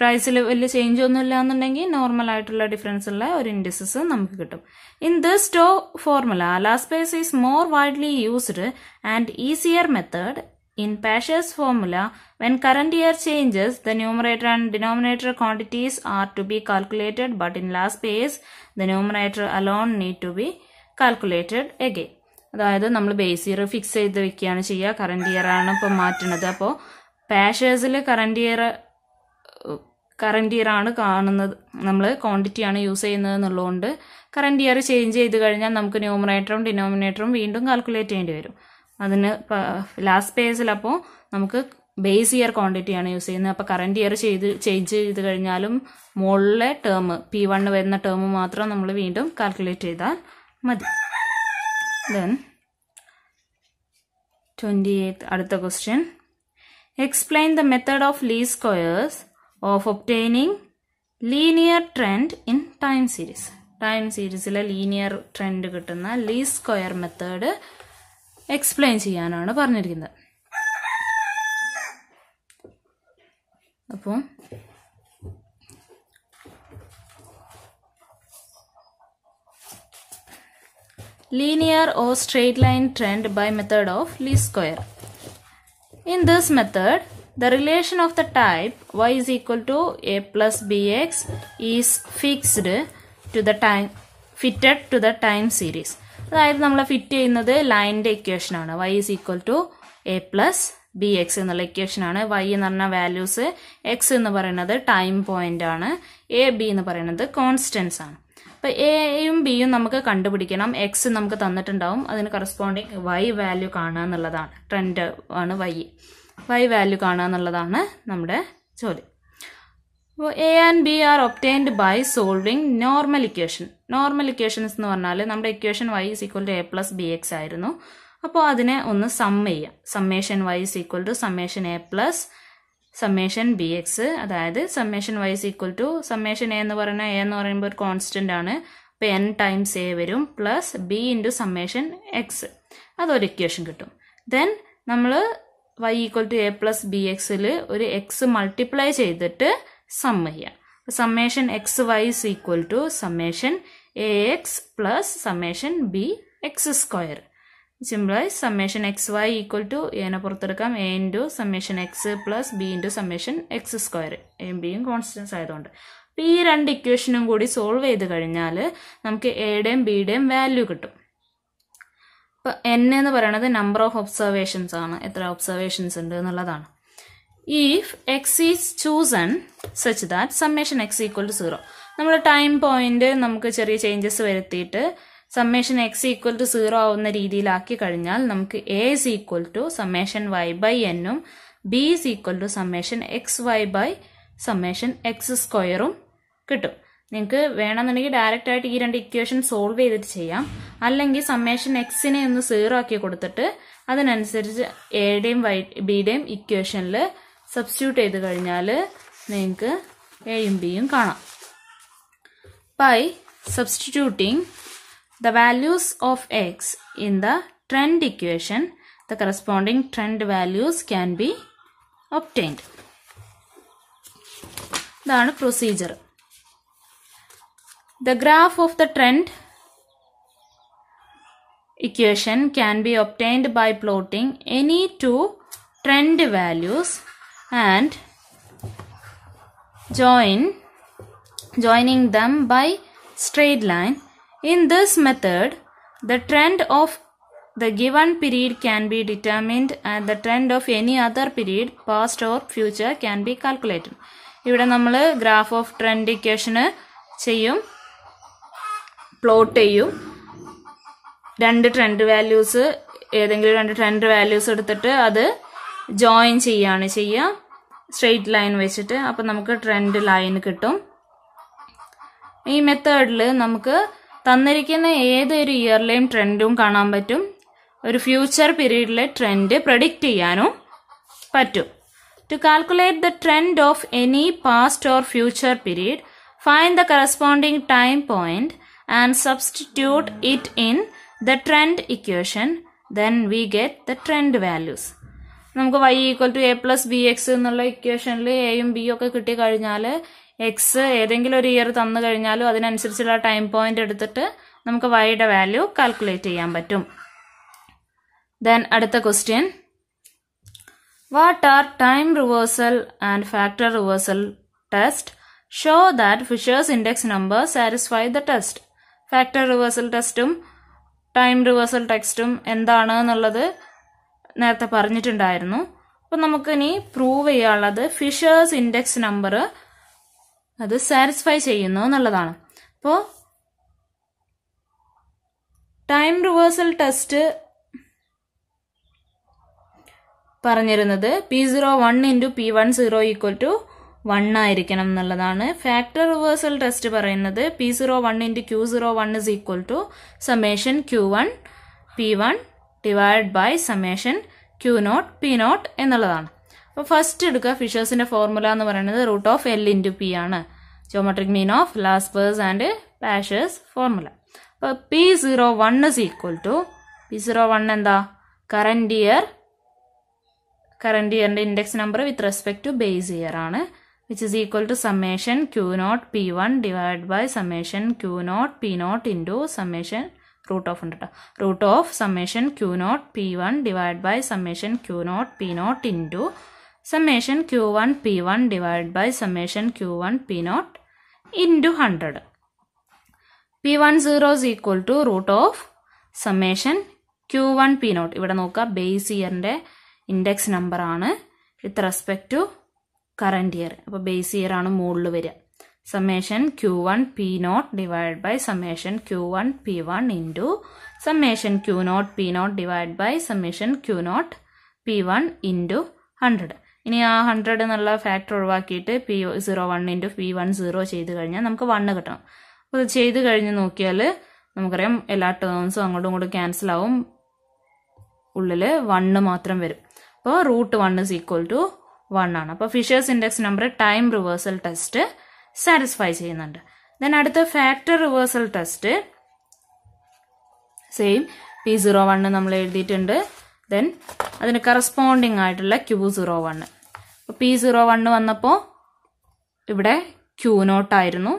പ്രൈസിൽ വലിയ ചേഞ്ച് ഒന്നും ഇല്ല എന്നുണ്ടെങ്കിൽ നോർമൽ ആയിട്ടുള്ള ഡിഫറൻസ് ഉള്ള ഒരു ഇൻഡെക്സസ് നമുക്ക് കിട്ടും in the two formula Laspeyres is more widely used and easier method in Paasche's formula when current year changes the numerator and denominator quantities are to be calculated but in Laspeyres the numerator alone need to be calculated again അതായത് നമ്മൾ base year fix ചെയ്ത് വെക്കുകയാണ് ചെയ്യുക current year ആണ് ഇപ്പോൾ മാറ്റുന്നത് അപ്പോൾ പാഷേഴ്സിൽ current year current ആണ് കാണുന്നത് നമ്മൾ ക്വാണ്ടിറ്റി ആണ് യൂസ് ചെയ്യുന്നത് എന്നുള്ളതുകൊണ്ട് കറണ്ട് ഇയർ ചേഞ്ച് ചെയ്ത് കഴിഞ്ഞാൽ നമുക്ക് ന്യൂമറേറ്ററും ഡിനോമിനേറ്ററും വീണ്ടും കാൽക്കുലേറ്റ് ചെയ്യേണ്ടി വരും അതിന് ലാസ്റ്റ് പേജിൽ അപ്പോൾ നമുക്ക് ബേസ് ഇയർ ക്വാണ്ടിറ്റി ആണ് യൂസ് ചെയ്യുന്നത് അപ്പോൾ കറണ്ട് ഇയർ ചെയ്ത് ചേഞ്ച് ചെയ്ത് കഴിഞ്ഞാലും മുകളിലെ ടേം പി വൺ വരുന്ന ടേം മാത്രം നമ്മൾ വീണ്ടും കാൽക്കുലേറ്റ് ചെയ്താൽ മതി ദെൻ ട്വൻറ്റി എയ്ത്ത് അടുത്ത question explain the method of ലീ squares of obtaining linear trend in time series time സീരീസിലെ ലീനിയർ ട്രെൻഡ് കിട്ടുന്ന ലീ സ്ക്വയർ മെത്തേഡ് എക്സ്പ്ലെയിൻ ചെയ്യാനാണ് പറഞ്ഞിരിക്കുന്നത് അപ്പോൾ linear or straight line trend by method of ലീ square in this method The relation of the type y is equal to a plus bx is fixed to the time fitted to the time series. അതായത് നമ്മൾ fit ചെയ്യുന്നത് ലൈനിൻ്റെ ഇക്വേഷനാണ് Y is equal to A plus B X എന്നുള്ള ഇക്വേഷനാണ് Y എന്ന് പറഞ്ഞ values X എന്ന് പറയുന്നത് ടൈം പോയിന്റ് ആണ് എ ബി എന്ന് പറയുന്നത് കോൺസ്റ്റൻസ് ആണ് അപ്പോൾ എയും ബിയും നമുക്ക് കണ്ടുപിടിക്കണം എക്സ് നമുക്ക് തന്നിട്ടുണ്ടാവും അതിന് കറസ്പോണ്ടിങ് വൈ വാല്യൂ കാണുക എന്നുള്ളതാണ് ട്രെൻഡ് ആണ് വൈ വൈ വാല്യൂ കാണുക എന്നുള്ളതാണ് നമ്മുടെ ചോദ്യം അപ്പോൾ A and B are obtained by solving normal equation normal equations എന്ന് പറഞ്ഞാൽ നമ്മുടെ equation Y is equal to A plus B X ആയിരുന്നു അപ്പോൾ അതിനെ ഒന്ന് സം ചെയ്യാം summation Y is equal to summation A plus summation B X അതായത് summation Y is equal to summation A എന്ന് പറയുന്ന എ എന്ന് പറയുമ്പോൾ ഒരു കോൺസ്റ്റൻ്റ് ആണ് അപ്പോൾ എൻ ടൈംസ് എ വരും plus B into summation X അതൊരു ഇക്വേഷൻ കിട്ടും ദെൻ നമ്മൾ Y equal to A plus B എക്സിൽ ഒരു എക്സ് മൾട്ടിപ്ലൈ ചെയ്തിട്ട് സം ചെയ്യാം summation X Y is equal to summation A X plus summation B X square സിമ്പിളായി summation X Y equal to എനെ പുറത്തെടുക്കാം A into summation X plus B into summation X square എയും ബിയും constants ആയതുകൊണ്ട് അപ്പോൾ ഈ രണ്ട് ഇക്വേഷനും കൂടി സോൾവ് ചെയ്ത് കഴിഞ്ഞാൽ നമുക്ക് എയുടെയും ബിയുടെയും വാല്യൂ കിട്ടും ഇപ്പം എൻ എന്ന് പറയുന്നത് നമ്പർ ഓഫ് ഒബ്സർവേഷൻസ് ആണ് എത്ര ഒബ്സർവേഷൻസ് ഉണ്ട് എന്നുള്ളതാണ് if X is chosen such that summation X equal to zero നമ്മൾ ടൈം പോയിന്റ് നമുക്ക് ചെറിയ ചേഞ്ചസ് വരുത്തിയിട്ട് summation X equal to zero ആവുന്ന രീതിയിലാക്കി കഴിഞ്ഞാൽ നമുക്ക് A is equal to summation Y by എന്നും B is equal to summation X Y by summation X സ്ക്വയറും കിട്ടും നിങ്ങൾക്ക് വേണമെന്നുണ്ടെങ്കിൽ ഡയറക്റ്റ് ആയിട്ട് ഈ രണ്ട് ഇക്വേഷൻ സോൾവ് ചെയ്തിട്ട് ചെയ്യാം അല്ലെങ്കിൽ സമ്മേഷൻ എക്സിനെ ഒന്ന് സീറോ ആക്കി കൊടുത്തിട്ട് അതിനനുസരിച്ച് എയുടെയും വൈ ബിയുടെയും ഇക്വേഷനിൽ സബ്സ്റ്റിറ്റ്യൂട്ട് ചെയ്ത് കഴിഞ്ഞാൽ നിങ്ങൾക്ക് എയും ബിയും കാണാം by substituting the values of X in the trend equation the corresponding trend values can be obtained ഇതാണ് procedure The graph of the trend equation can be obtained by plotting any two trend values and join joining them by straight line. In this method, the trend of the given period can be determined and the trend of any other period past or future can be calculated. ഇവിടെ നമ്മൾ graph of trend ഇക്വേഷന് plot ചെയ്യും രണ്ട് trend values ഏതെങ്കിലും രണ്ട് trend values എടുത്തിട്ട് അത് join ചെയ്യാണ് ചെയ്യുക സ്ട്രെയിറ്റ് ലൈൻ വെച്ചിട്ട് അപ്പം നമുക്ക് ട്രെൻഡ് ലൈൻ കിട്ടും ഈ മെത്തേഡിൽ നമുക്ക് തന്നിരിക്കുന്ന ഏതൊരു ഇയറിലെയും ട്രെൻഡും കാണാൻ പറ്റും ഒരു ഫ്യൂച്ചർ പീരീഡിലെ ട്രെൻഡ് പ്രഡിക്റ്റ് ചെയ്യാനും പറ്റും to calculate the trend of any past or future period find the corresponding time point and substitute it in the trend equation, then we get the trend values. നമുക്ക് Y equal to A plus B X എന്നുള്ള ഇക്വേഷനിൽ എയും B ഒക്കെ കിട്ടി കഴിഞ്ഞാൽ X ഏതെങ്കിലും ഒരു year തന്നു കഴിഞ്ഞാലും അതിനനുസരിച്ചുള്ള ടൈം പോയിന്റ് എടുത്തിട്ട് നമുക്ക് വൈയുടെ വാല്യൂ കാൽക്കുലേറ്റ് ചെയ്യാൻ പറ്റും ദെൻ അടുത്ത question what are time reversal and factor reversal test show that Fisher's index number satisfy the test factor reversal ടെസ്റ്റും ടൈം റിവേഴ്സൽ ടെക്സ്റ്റും എന്താണ് എന്നുള്ളത് നേരത്തെ പറഞ്ഞിട്ടുണ്ടായിരുന്നു അപ്പം നമുക്കിനി പ്രൂവ് ചെയ്യാനുള്ളത് ഫിഷേഴ്സ് ഇൻഡെക്സ് നമ്പർ അത് സാറ്റിസ്ഫൈ ചെയ്യുന്നു എന്നുള്ളതാണ് അപ്പോൾ ടൈം റിവേഴ്സൽ ടെസ്റ്റ് പറഞ്ഞിരുന്നത് P zero one into P one zero equal to one ആയിരിക്കണം എന്നുള്ളതാണ് ഫാക്ടർ റിവേഴ്സൽ ടെസ്റ്റ് പറയുന്നത് P zero one into Q zero one is equal to summation Q one P one divide by summation Q not P naught എന്നുള്ളതാണ് അപ്പോൾ first എടുക്കുക ഫിഷേഴ്സിൻ്റെ formula എന്ന് പറയുന്നത് root of L into P ആണ് geometric mean of Laspeyres and Paasche's formula അപ്പോൾ P zero one is equal to P zero one എന്താ current year current ഇയറിൻ്റെ index number with respect to base year ആണ് which which equal to summation Q not P one divide by summation Q not P not into summation root of ഉണ്ട് കേട്ടോ root of summation Q not P one divide by summation Q not P not into summation Q one P one divide by summation Q one P not into hundred P one zero is equal to root of summation Q one P naught ഇവിടെ നോക്കുക base ഇയറിൻ്റെ index നമ്പറാണ് with respect to current year അപ്പൊ base year ആണ് മുകളിൽ വരിക summation Q one P naught divide by summation Q one P one into summation Q not P naught divide by summation Q not P one into hundred ഇനി ആ hundred എന്നുള്ള factor ഒഴിവാക്കിയിട്ട് P zero one into P one zero ചെയ്ത് കഴിഞ്ഞാൽ നമുക്ക് one കിട്ടണം അപ്പോൾ ഇത് ചെയ്ത് കഴിഞ്ഞ് നോക്കിയാൽ നമുക്കറിയാം എല്ലാ ടേംസും അങ്ങോട്ടും ഇങ്ങോട്ടും ക്യാൻസൽ ആവും ഉള്ളിൽ വണ്ണ് മാത്രം വരും അപ്പോൾ root one is equal to one ആണ് അപ്പോൾ Fisher's index number time reversal test satisfy ചെയ്യുന്നുണ്ട് ദെൻ അടുത്ത factor reversal test same P zero one നമ്മൾ എഴുതിയിട്ടുണ്ട് ദെൻ അതിന് കറസ്പോണ്ടിങ് ആയിട്ടുള്ള ക്യൂ സീറോ വണ്ണ് അപ്പോൾ പി സീറോ വണ് വന്നപ്പോൾ ഇവിടെ ക്യൂ നോട്ടായിരുന്നു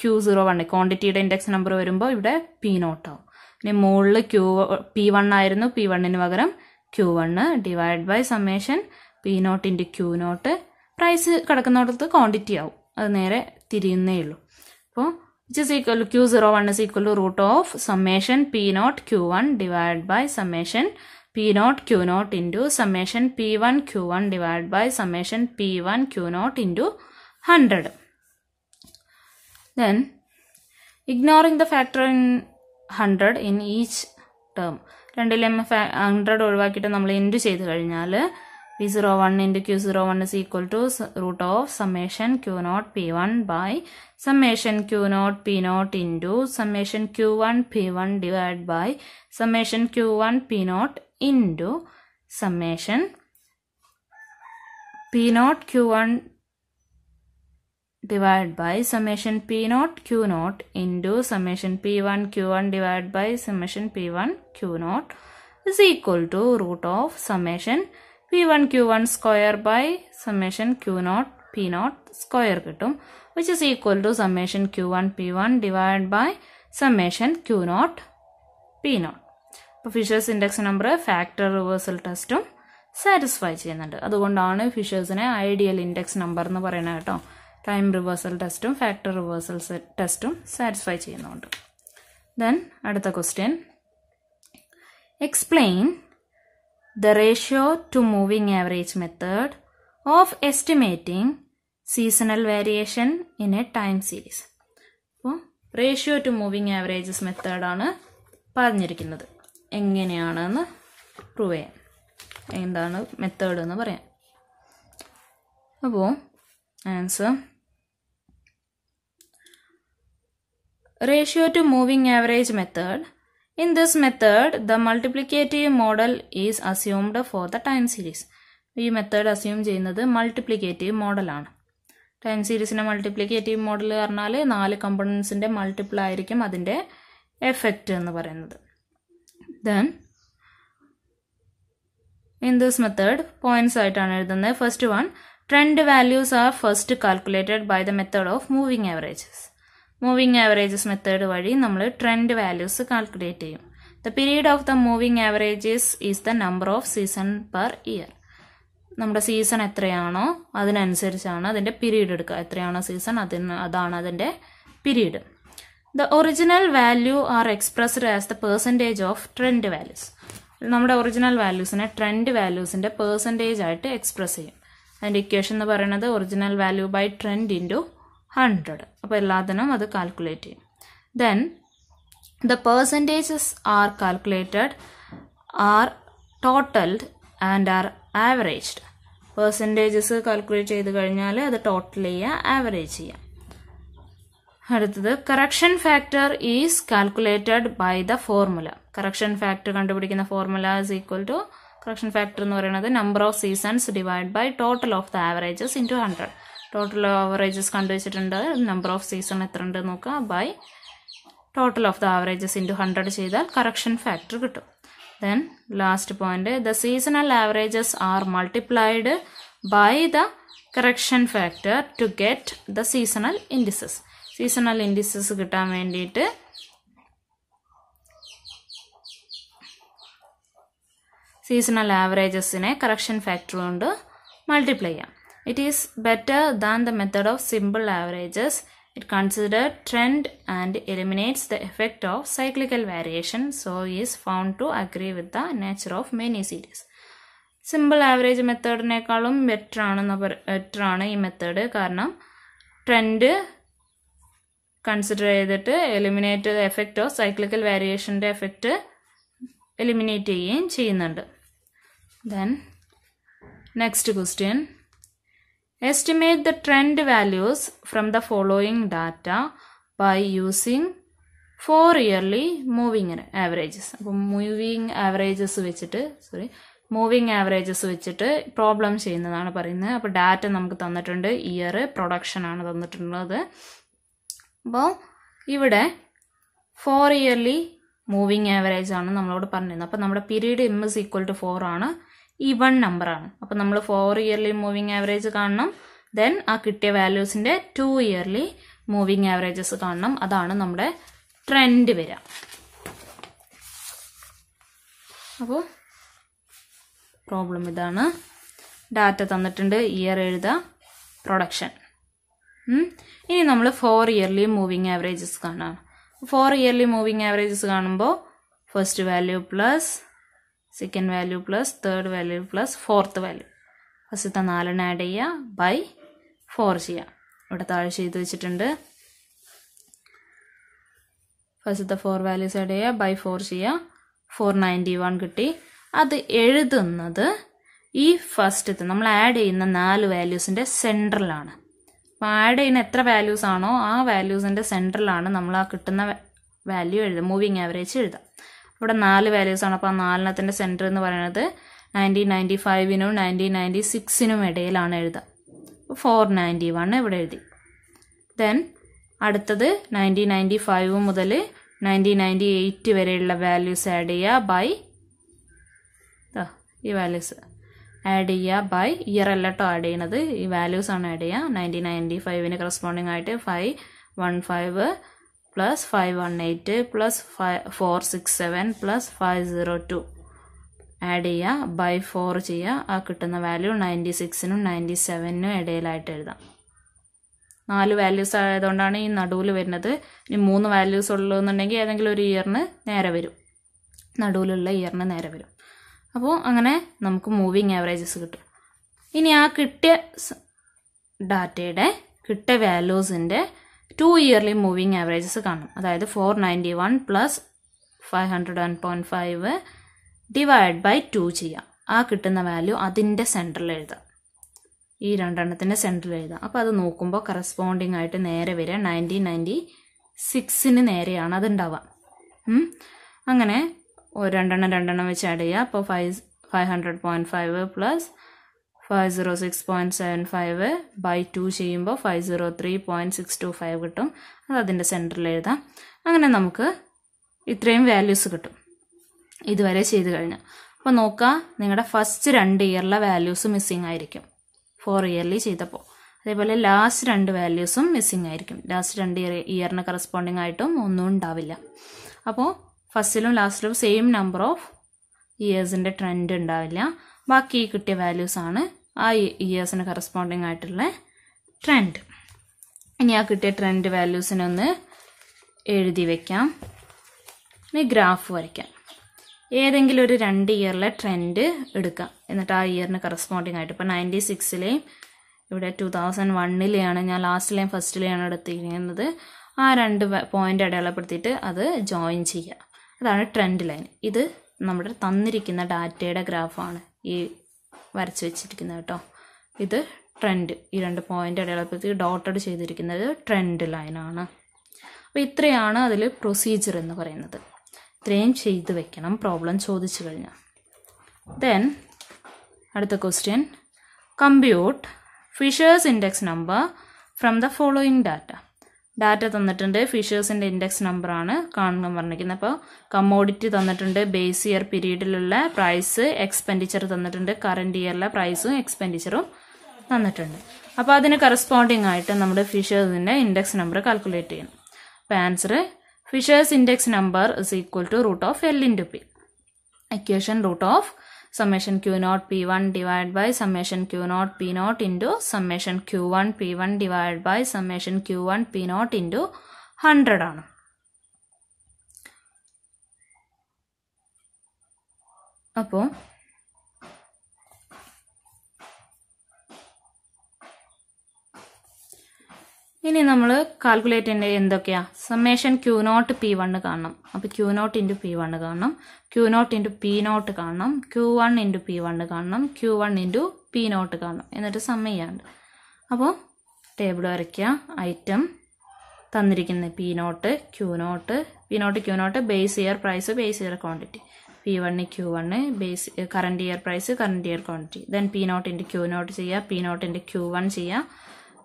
ക്യൂ സീറോ വണ് ക്വാണ്ടിറ്റിയുടെ ഇൻഡെക്സ് നമ്പർ വരുമ്പോൾ ഇവിടെ പി നോട്ടാവും ഇനി മുകളിൽ ക്യൂ പി വൺ ആയിരുന്നു പി വണ്ണിന് പകരം Q one divide by summation P not into Q naught price കിടക്കുന്നിടത്ത് ക്വാണ്ടിറ്റി ആവും അത് നേരെ തിരിയുന്നേ ഉള്ളൂ അപ്പോൾ it is equal Q zero one is equal to root of summation P naught Q one divide by summation P naught Q not into summation P one Q one divide by summation P one Q not into hundred then ignoring the factor in hundred in each term രണ്ടിലും hundred ഒഴിവാക്കിയിട്ട് നമ്മൾ end ചെയ്ത് കഴിഞ്ഞാൽ V01 into Q01 is equal to root of summation Q0 P1 by summation Q0 P0 into summation Q1 P1 divided by summation Q1 P0 into summation P0 Q1 divided by summation P0 Q0 into summation P1 Q1 divided by summation P1 Q0 is equal to root of summation q P1 Q1 square by summation Q naught P naught square കിട്ടും which is equal to summation Q1 P1 P one divide by summation Q naught P naught അപ്പോൾ Fisher's index number factor reversal ടെസ്റ്റും satisfy ചെയ്യുന്നുണ്ട് അതുകൊണ്ടാണ് ഫിഷേഴ്സിനെ ideal index number എന്ന് പറയുന്നത് കേട്ടോ time reversal ടെസ്റ്റും ഫാക്ടർ റിവേഴ്സൽ ടെസ്റ്റും സാറ്റിസ്ഫൈ ചെയ്യുന്നുണ്ട് ദെൻ അടുത്ത question explain the ratio to moving average method of estimating seasonal variation in a time series. അപ്പോൾ റേഷ്യോ ടു മൂവിങ് ആവറേജസ് മെത്തേഡാണ് പറഞ്ഞിരിക്കുന്നത് എങ്ങനെയാണെന്ന് പ്രൂവ് ചെയ്യാൻ എന്താണ് മെത്തേഡ് എന്ന് പറയാം അപ്പോൾ answer ratio to moving average method In this method, the multiplicative model is assumed for the time series. ഈ മെത്തേഡ് അസ്യൂം ചെയ്യുന്നത് മൾട്ടിപ്ലിക്കേറ്റീവ് മോഡലാണ് ടൈം സീരീസിൻ്റെ മൾട്ടിപ്ലിക്കേറ്റീവ് മോഡൽ പറഞ്ഞാൽ നാല് കമ്പണൻസിൻ്റെ മൾട്ടിപ്പിൾ ആയിരിക്കും അതിൻ്റെ എഫക്റ്റ് എന്ന് പറയുന്നത് then in this method points ആയിട്ടാണ് എഴുതുന്നത് first one trend values are first calculated by the method of moving averages moving averages method വഴി നമ്മൾ ട്രെൻഡ് വാല്യൂസ് കാൽക്കുലേറ്റ് ചെയ്യും the period of the moving averages is the number of season per year നമ്മുടെ season എത്രയാണോ അതിനനുസരിച്ചാണ് അതിൻ്റെ period എടുക്കുക എത്രയാണോ season അതിന് അതാണ് അതിൻ്റെ period the original value are expressed as the percentage of trend values നമ്മുടെ ഒറിജിനൽ വാല്യൂസിനെ ട്രെൻഡ് വാല്യൂസിൻ്റെ പേഴ്സൻറ്റേജ് ആയിട്ട് എക്സ്പ്രസ് ചെയ്യും അതിൻ്റെ ഇക്വേഷൻ എന്ന് പറയുന്നത് original value by trend into hundred അപ്പോൾ എല്ലാത്തിനും അത് കാൽക്കുലേറ്റ് ചെയ്യും then the percentages are calculated are totalled and are averaged percentages calculate ചെയ്ത് കഴിഞ്ഞാൽ അത് ടോട്ടൽ ചെയ്യുക ആവറേജ് ചെയ്യുക അടുത്തത് correction factor is calculated by the formula correction factor കണ്ടുപിടിക്കുന്ന formula is equal to correction factor എന്ന് പറയുന്നത് number of seasons divide by total of the averages into hundred total averages കണ്ടുവച്ചിട്ടുണ്ട് number of season എത്ര ഉണ്ട് നോക്കുക by total of the averages into hundred ചെയ്താൽ correction factor കിട്ടും then last point the seasonal averages are multiplied by the correction factor to get the seasonal indices seasonal indices കിട്ടാൻ വേണ്ടിയിട്ട് seasonal ആവറേജസിനെ correction factor കൊണ്ട് multiply ചെയ്യാം it is better than the method of simple averages it consider trend and eliminates the effect of cyclical variation so is found to agree with the nature of many series simple average method nekkalum better aanu better aanu ee method karanam trend consider edittu eliminate the effect of cyclical variation de effect eliminate cheyin cheyunnundu then next question Estimate the trend values from the following data by using four yearly moving averages അപ്പം moving averages വെച്ചിട്ട് sorry moving averages വെച്ചിട്ട് problem ചെയ്യുന്നതാണ് പറയുന്നത് അപ്പോൾ data നമുക്ക് തന്നിട്ടുണ്ട് year പ്രൊഡക്ഷനാണ് തന്നിട്ടുള്ളത് അപ്പോൾ ഇവിടെ ഫോർ ഇയർലി മൂവിങ് ആവറേജ് ആണ് നമ്മളോട് പറഞ്ഞിരുന്നത് അപ്പോൾ നമ്മുടെ period M is equal to four ആണ് ഈ വൺ നമ്പർ ആണ് അപ്പോൾ നമ്മൾ ഫോർ ഇയർലി മൂവിങ് ആവറേജ് കാണണം ദെൻ ആ കിട്ടിയ വാല്യൂസിൻ്റെ ടു ഇയർലി മൂവിങ് ആവറേജസ് കാണണം അതാണ് നമ്മുടെ ട്രെൻഡ് വരിക അപ്പോൾ പ്രോബ്ലം ഇതാണ് ഡാറ്റ തന്നിട്ടുണ്ട് ഇയർ എഴുതുക പ്രൊഡക്ഷൻ ഇനി നമ്മൾ ഫോർ ഇയർലി മൂവിങ് ആവറേജസ് കാണാം ഫോർ ഇയർലി മൂവിങ് ആവറേജസ് കാണുമ്പോൾ first value plus second value plus third value plus fourth value ഫസ്റ്റത്തെ നാലെണ്ണം ആഡ് ചെയ്യുക ബൈ ഫോർ ചെയ്യാം ഇവിടെ താഴെ ചെയ്ത് വെച്ചിട്ടുണ്ട് ഫസ്റ്റത്തെ ഫോർ വാല്യൂസ് ആഡ് ചെയ്യുക ബൈ ഫോർ ചെയ്യുക ഫോർ നയൻറ്റി വൺ കിട്ടി അത് എഴുതുന്നത് ഈ ഫസ്റ്റത്തെ നമ്മൾ ആഡ് ചെയ്യുന്ന നാല് വാല്യൂസിൻ്റെ സെൻട്രലാണ് അപ്പോൾ ആഡ് ചെയ്യുന്ന എത്ര വാല്യൂസ് ആണോ ആ വാല്യൂസിൻ്റെ സെൻട്രലാണ് നമ്മൾ ആ കിട്ടുന്ന വാല്യൂ എഴുതുക മൂവിങ് ആവറേജ് എഴുതാം ഇവിടെ നാല് വാല്യൂസാണ് അപ്പോൾ ആ നാലെണ്ണത്തിൻ്റെ സെൻറ്റർ എന്ന് പറയുന്നത് നയൻറ്റീൻ നയൻറ്റി ഫൈവിനും നയൻറ്റീൻ നയൻറ്റി സിക്സിനും ഇടയിലാണ് എഴുതുക അപ്പോൾ ഫോർ നയൻറ്റി വൺ ഇവിടെ എഴുതി ദെൻ അടുത്തത് നയൻറ്റീൻ നയൻറ്റി ഫൈവ് മുതൽ നയൻറ്റീൻ നയൻറ്റി എയ്റ്റ് വരെയുള്ള വാല്യൂസ് ആഡ് ചെയ്യുക ബൈ ഈ വാല്യൂസ് ആഡ് ചെയ്യുക ബൈ ഇയർ അല്ല കേട്ടോ ആഡ് ചെയ്യണത് ഈ വാല്യൂസ് ആണ് ആഡ് ചെയ്യുക നയൻറ്റീൻ നയൻറ്റി ഫൈവിന് കറസ്പോണ്ടിങ് ആയിട്ട് five one five plus five one eight plus five four six seven plus five zero two add ചെയ്യുക ബൈ ഫോർ ചെയ്യുക ആ കിട്ടുന്ന വാല്യൂ നയൻറ്റി സിക്സിനും നയൻറ്റി സെവനും ഇടയിലായിട്ട് എഴുതാം നാല് വാല്യൂസ് ആയതുകൊണ്ടാണ് ഈ നടുവിൽ വരുന്നത് ഇനി മൂന്ന് വാല്യൂസ് ഉള്ളതെന്നുണ്ടെങ്കിൽ ഏതെങ്കിലും ഒരു ഇയറിന് നേരെ വരും നടുവിലുള്ള ഇയറിന് നേരെ വരും അപ്പോൾ അങ്ങനെ നമുക്ക് മൂവിങ് ആവറേജസ് കിട്ടും ഇനി ആ കിട്ടിയ ഡാറ്റയുടെ കിട്ടിയ വാല്യൂസിൻ്റെ ടു ഇയർലി മൂവിങ് ആവറേജസ് കാണും അതായത് four ninety one plus five hundred one point five divide by two ചെയ്യാം ആ കിട്ടുന്ന വാല്യൂ അതിൻ്റെ സെൻറ്ററിൽ എഴുതാം ഈ രണ്ടെണ്ണത്തിൻ്റെ സെൻറ്ററിൽ എഴുതാം അപ്പോൾ അത് നോക്കുമ്പോൾ കറസ്പോണ്ടിങ് ആയിട്ട് നേരെ വരിക നയൻറ്റീൻ നയൻറ്റി സിക്സിന് നേരെയാണ് അത് ഉണ്ടാവുക അങ്ങനെ രണ്ടെണ്ണം രണ്ടെണ്ണം വെച്ച് ആഡ് ചെയ്യുക അപ്പോൾ five five hundred point five plus five zero six point seven five by two ചെയ്യുമ്പോൾ five zero three point six two five കിട്ടും അത് അതിൻ്റെ സെൻറ്ററിൽ എഴുതാം അങ്ങനെ നമുക്ക് ഇത്രയും വാല്യൂസ് കിട്ടും ഇതുവരെ ചെയ്ത് കഴിഞ്ഞു അപ്പോൾ നോക്കുക നിങ്ങളുടെ ഫസ്റ്റ് രണ്ട് ഇയറിലെ വാല്യൂസ് മിസ്സിംഗ് ആയിരിക്കും ഫോർ ഇയർലി ചെയ്തപ്പോൾ അതേപോലെ ലാസ്റ്റ് രണ്ട് വാല്യൂസും മിസ്സിംഗ് ആയിരിക്കും ലാസ്റ്റ് രണ്ട് ഇയർ ഇയറിന് കറസ്പോണ്ടിങ് ആയിട്ടും ഒന്നും ഉണ്ടാവില്ല അപ്പോൾ ഫസ്റ്റിലും ലാസ്റ്റിലും സെയിം നമ്പർ ഓഫ് ഇയേഴ്സിൻ്റെ ട്രെൻഡ് ഉണ്ടാവില്ല ബാക്കി കിട്ടിയ വാല്യൂസ് ആണ് ആ ഇയേഴ്സിന് കറസ്പോണ്ടിങ് ആയിട്ടുള്ള ട്രെൻഡ് ഇനി ആ കിട്ടിയ ട്രെൻഡ് വാല്യൂസിനൊന്ന് എഴുതി വെക്കാം ഇനി ഗ്രാഫ് വരയ്ക്കാം ഏതെങ്കിലും ഒരു രണ്ട് ഇയറിലെ ട്രെൻഡ് എടുക്കാം എന്നിട്ട് ആ ഇയറിന് കറസ്പോണ്ടിങ് ആയിട്ട് ഇപ്പം നയൻറ്റി സിക്സിലെയും ഇവിടെ ടു തൗസൻഡ് വണ്ണിലെയാണ് ഞാൻ ലാസ്റ്റിലെയും ഫസ്റ്റിലെയാണ് എടുത്തിരിക്കുന്നത് ആ രണ്ട് പോയിന്റ് അടയാളപ്പെടുത്തിയിട്ട് അത് ജോയിൻ ചെയ്യുക അതാണ് ട്രെൻഡ് ലൈൻ ഇത് നമ്മുടെ തന്നിരിക്കുന്ന ഡാറ്റയുടെ ഗ്രാഫാണ് ഈ വരച്ച് വെച്ചിരിക്കുന്നത് കേട്ടോ ഇത് ട്രെൻഡ് ഈ രണ്ട് പോയിൻ്റ് അടയാളപ്പെടുത്തി ഡോട്ടഡ് ചെയ്തിരിക്കുന്നത് ട്രെൻഡ് ലൈനാണ് അപ്പോൾ ഇത്രയാണ് അതിൽ പ്രൊസീജിയർ എന്ന് പറയുന്നത് ഇത്രയും ചെയ്ത് വെക്കണം പ്രോബ്ലം ചോദിച്ചു കഴിഞ്ഞാൽ ദെൻ അടുത്ത question compute Fisher's index number from the following data data തന്നിട്ടുണ്ട് ഫിഷേഴ്സിൻ്റെ ഇൻഡെക്സ് നമ്പറാണ് കാണുക പറഞ്ഞിരിക്കുന്നത് അപ്പോൾ കമ്മോഡിറ്റി തന്നിട്ടുണ്ട് ബേസ് ഇയർ പീരീഡിലുള്ള പ്രൈസ് എക്സ്പെൻഡിച്ചർ തന്നിട്ടുണ്ട് കറണ്ട് ഇയറിലെ പ്രൈസും എക്സ്പെൻഡിച്ചറും തന്നിട്ടുണ്ട് അപ്പോൾ അതിന് കറസ്പോണ്ടിങ് ആയിട്ട് നമ്മുടെ ഫിഷേഴ്സിൻ്റെ ഇൻഡെക്സ് നമ്പർ കാൽക്കുലേറ്റ് ചെയ്യണം അപ്പോൾ answer Fisher's index number is equal to root of L into P equation root of summation q naught p1 divided by summation q naught p naught into summation q1 p1 divided by summation q1 p naught into 100 ആണ് അപ്പോൾ ഇനി നമ്മൾ കാൽക്കുലേറ്റിൻ്റെ എന്തൊക്കെയാ summation Q not P one കാണണം അപ്പോൾ Q not into P one കാണണം Q not into P naught കാണണം Q one into P one കാണണം Q one into P naught കാണണം എന്നിട്ട് സമ്മ ചെയ്യാണ്ട് അപ്പോൾ ടേബിൾ വരയ്ക്കുക ഐറ്റം തന്നിരിക്കുന്ന P naught Q not P naught Q naught base year price base year quantity P one Q one base current year price current year quantity then P നോട്ടിൻ്റെ Q naught ചെയ്യുക P നോട്ടിൻ്റെ Q one ചെയ്യുക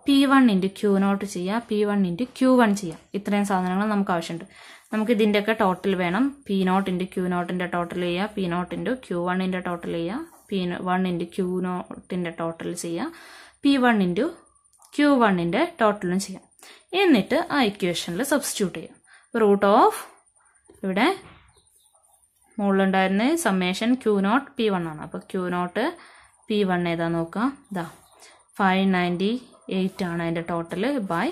P one into Q naught ചെയ്യുക P one into Q one ചെയ്യാം ഇത്രയും സാധനങ്ങൾ നമുക്ക് ആവശ്യമുണ്ട് നമുക്ക് ഇതിൻ്റെയൊക്കെ ടോട്ടൽ വേണം പി നോട്ട് ഇൻറ്റു ക്യൂ നോട്ടിൻ്റെ ടോട്ടൽ ചെയ്യുക പി നോട്ട് ഇൻറ്റു ക്യൂ വണ്ണിൻ്റെ ടോട്ടൽ ചെയ്യുക പി വൺ ഇൻറ്റു ക്യൂ നോട്ടിൻ്റെ ടോട്ടൽ ചെയ്യുക പി വൺ ഇൻറ്റു ക്യൂ വണ്ണിൻ്റെ ടോട്ടലും ചെയ്യാം എന്നിട്ട് ആ ഇക്വേഷനിൽ സബ്സ്റ്റിറ്റ്യൂട്ട് ചെയ്യാം റൂട്ട് ഓഫ് ഇവിടെ മുകളിലുണ്ടായിരുന്ന summation Q not P one ആണ് അപ്പോൾ ക്യൂ നോട്ട് പി വൺ ഏതാ നോക്കാം ഇതാ ഫൈവ് നയൻറ്റി എയ്റ്റ് ആണ് അതിൻ്റെ total by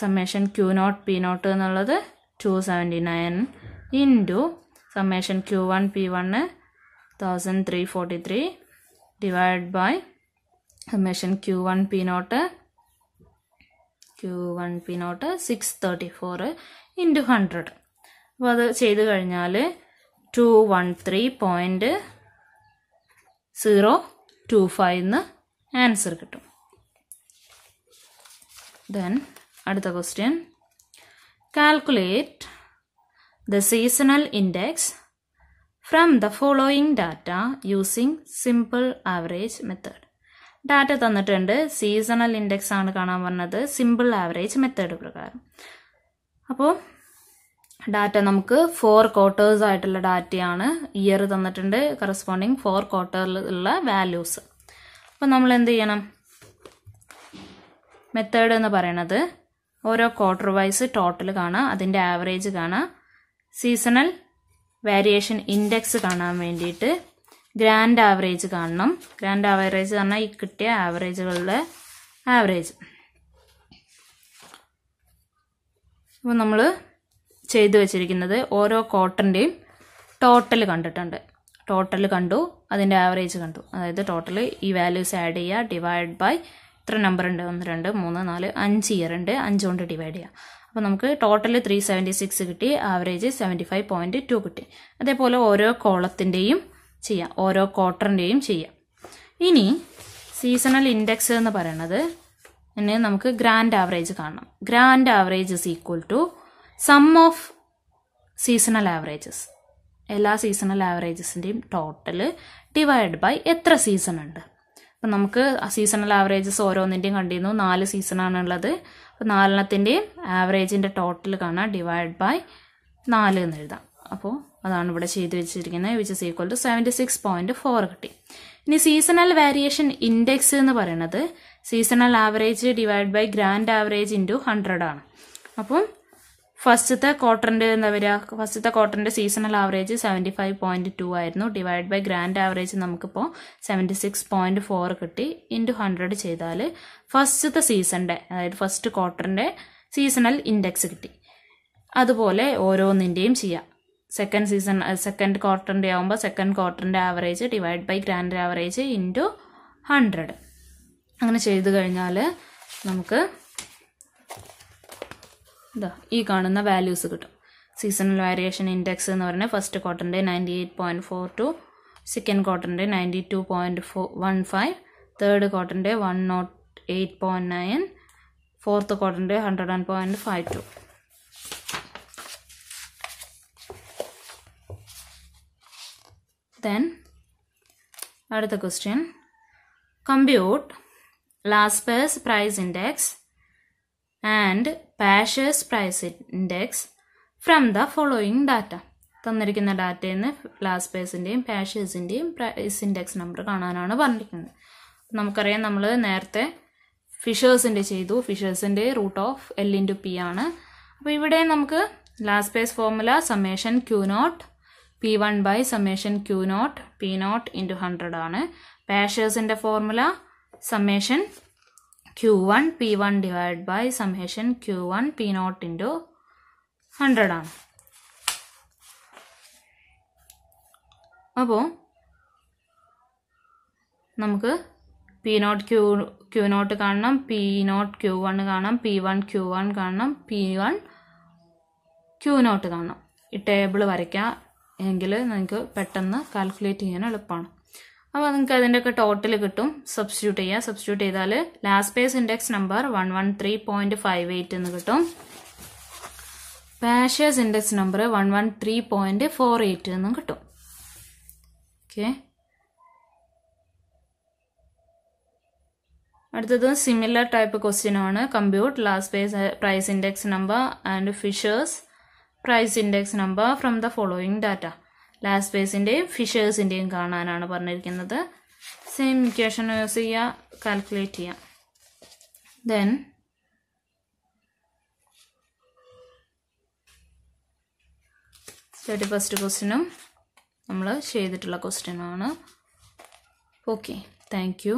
summation Q not P naught എന്നുള്ളത് two seventy nine into summation Q one P one thousand three forty three divide by summation Q one P naught Q one P naught six thirty four into hundred അപ്പോൾ അത് ചെയ്ത് കഴിഞ്ഞാൽ two one three point zero two five എന്ന് answer കിട്ടും then അടുത്ത question calculate the seasonal index from the following data using simple average method data തന്നിട്ടുണ്ട് seasonal index ആണ് കാണാൻ പറഞ്ഞത് സിമ്പിൾ ആവറേജ് മെത്തേഡ് പ്രകാരം അപ്പോൾ ഡാറ്റ നമുക്ക് ഫോർ ക്വാർട്ടേഴ്സ് ആയിട്ടുള്ള ഡാറ്റയാണ് ഇയർ തന്നിട്ടുണ്ട് കറസ്പോണ്ടിങ് ഫോർ ഉള്ള വാല്യൂസ് അപ്പോൾ നമ്മൾ എന്ത് ചെയ്യണം മെത്തേഡ് എന്ന് പറയണത് ഓരോ ക്വാർട്ടർ വൈസ് ടോട്ടൽ കാണുക അതിൻ്റെ ആവറേജ് കാണുക സീസണൽ വേരിയേഷൻ ഇൻഡെക്സ് കാണാൻ വേണ്ടിയിട്ട് ഗ്രാൻഡ് ആവറേജ് കാണണം ഗ്രാൻഡ് ആവറേജ് പറഞ്ഞാൽ ഈ കിട്ടിയ ആവറേജുകളുടെ ആവറേജ് അപ്പോൾ നമ്മൾ ചെയ്തു വച്ചിരിക്കുന്നത് ഓരോ കോട്ടൻ്റെയും ടോട്ടൽ കണ്ടിട്ടുണ്ട് ടോട്ടൽ കണ്ടു അതിൻ്റെ ആവറേജ് കണ്ടു അതായത് ടോട്ടൽ ഈ വാല്യൂസ് ആഡ് ചെയ്യുക ഡിവൈഡ് ബൈ എത്ര നമ്പർ ഉണ്ട് ഒന്ന് രണ്ട് മൂന്ന് നാല് അഞ്ച് ഇയർ ഉണ്ട് അഞ്ചുകൊണ്ട് ഡിവൈഡ് ചെയ്യാം അപ്പോൾ നമുക്ക് ടോട്ടൽ ത്രീ സെവൻറ്റി സിക്സ് കിട്ടി average seventy five point two കിട്ടി അതേപോലെ ഓരോ കോളത്തിൻ്റെയും ചെയ്യാം ഓരോ ക്വാർട്ടറിൻ്റെയും ചെയ്യാം ഇനി സീസണൽ ഇൻഡെക്സ് എന്ന് പറയുന്നത് നമുക്ക് ഗ്രാൻഡ് ആവറേജ് കാണണം grand average is equal to sum of seasonal averages എല്ലാ സീസണൽ ആവറേജസിൻ്റെയും ടോട്ടൽ ഡിവൈഡ് ബൈ എത്ര സീസൺ ഉണ്ട് അപ്പം നമുക്ക് സീസണൽ ആവറേജസ് ഓരോന്നിൻ്റെയും കണ്ടിരുന്നു നാല് സീസണാണുള്ളത് അപ്പോൾ നാലെണ്ണത്തിൻ്റെയും ആവറേജിൻ്റെ ടോട്ടൽ കാണാം ഡിവൈഡ് ബൈ നാല് എന്ന് എഴുതാം അപ്പോൾ അതാണ് ഇവിടെ ചെയ്തു വെച്ചിരിക്കുന്നത് which is equal to seventy six point four കിട്ടി ഇനി സീസണൽ വേരിയേഷൻ ഇൻഡെക്സ് എന്ന് പറയുന്നത് seasonal average divide by grand average into ഹൺഡ്രഡാണ് ആണ് അപ്പം ഫസ്റ്റത്തെ ക്വാർട്ടറിൻ്റെ എന്താ പറയുക ഫസ്റ്റത്തെ ക്വാർട്ടറിൻ്റെ seasonal average seventy five point two ആയിരുന്നു ഡിവൈഡ് ബൈ ഗ്രാൻഡ് ആവറേജ് നമുക്കിപ്പോൾ സെവൻറ്റി സിക്സ് പോയിന്റ് ഫോർ കിട്ടി ഇൻറ്റു ഹൺഡ്രഡ് ചെയ്താൽ ഫസ്റ്റത്തെ സീസണിൻ്റെ അതായത് ഫസ്റ്റ് ക്വാർട്ടറിൻ്റെ സീസണൽ ഇൻഡെക്സ് കിട്ടി അതുപോലെ ഓരോന്നിൻ്റെയും ചെയ്യാം സെക്കൻഡ് സീസൺ സെക്കൻഡ് ക്വാർട്ടറിൻ്റെ ആകുമ്പോൾ സെക്കൻഡ് ക്വാർട്ടറിൻ്റെ average divide by grand average into hundred അങ്ങനെ ചെയ്തു കഴിഞ്ഞാൽ നമുക്ക് ഇതാ ഈ കാണുന്ന വാല്യൂസ് കിട്ടും സീസണൽ വേരിയേഷൻ ഇൻഡെക്സ് എന്ന് പറഞ്ഞാൽ ഫസ്റ്റ് ക്വാർട്ടറിൻ്റെ ninety eight point four two second ക്വാർട്ടറിൻ്റെ ninety two point four one five third ക്വാർട്ടറിൻ്റെ one naught eight point nine fourth ക്വാർട്ടറിൻ്റെ hundred and point five two then അടുത്ത question compute Laspeyres price index and Paasche's price index from the following data തന്നിരിക്കുന്ന ഡാറ്റയിൽ നിന്ന് ലാസ്റ്റ് പേഴ്സിൻ്റെയും പാഷേഴ്സിൻ്റെയും price index number കാണാനാണ് പറഞ്ഞിരിക്കുന്നത് നമുക്കറിയാം നമ്മൾ നേരത്തെ ഫിഷേഴ്സിൻ്റെ ചെയ്തു ഫിഷേഴ്സിൻ്റെ root of L into P ആണ് അപ്പോൾ ഇവിടെ നമുക്ക് Laspeyres formula summation Q not P one by summation Q not P not into hundred ആണ് പാഷേഴ്സിൻ്റെ formula summation Q1 P1 divided by summation Q1 P0 into 100 ആണ് അപ്പോൾ നമുക്ക് P naught Q Q naught കാണണം P naught Q one കാണണം P one Q one കാണണം P one Q naught കാണണം ഈ ടേബിൾ വരയ്ക്കുക എങ്കിൽ നിങ്ങൾക്ക് പെട്ടെന്ന് കാൽക്കുലേറ്റ് ചെയ്യാൻ എളുപ്പമാണ് അപ്പോൾ നിങ്ങൾക്ക് അതിൻ്റെയൊക്കെ ടോട്ടൽ കിട്ടും സബ്സ്റ്റിറ്റ്യൂട്ട് ചെയ്യുക സബ്സ്റ്റിറ്റ്യൂട്ട് ചെയ്താൽ Laspeyres index number one one three point five eight എന്ന് കിട്ടും Paasche's index number one one three point four eight എന്നും കിട്ടും ഓക്കെ അടുത്തത് സിമിലർ ടൈപ്പ് ക്വസ്റ്റ്യൻ ആണ് compute Laspeyres price index number and Fisher's price index number from the following data ലാസ്പേസിൻ്റെയും ഫിഷേഴ്സിൻ്റെയും കാണാനാണ് പറഞ്ഞിരിക്കുന്നത് സെയിം ഇക്വേഷൻ യൂസ് ചെയ്യുക calculate ചെയ്യാം ദെൻ തേർട്ടി ഫസ്റ്റ് ക്വസ്റ്റിനും നമ്മൾ ചെയ്തിട്ടുള്ള ക്വസ്റ്റ്യനാണ് ഓക്കെ താങ്ക് യു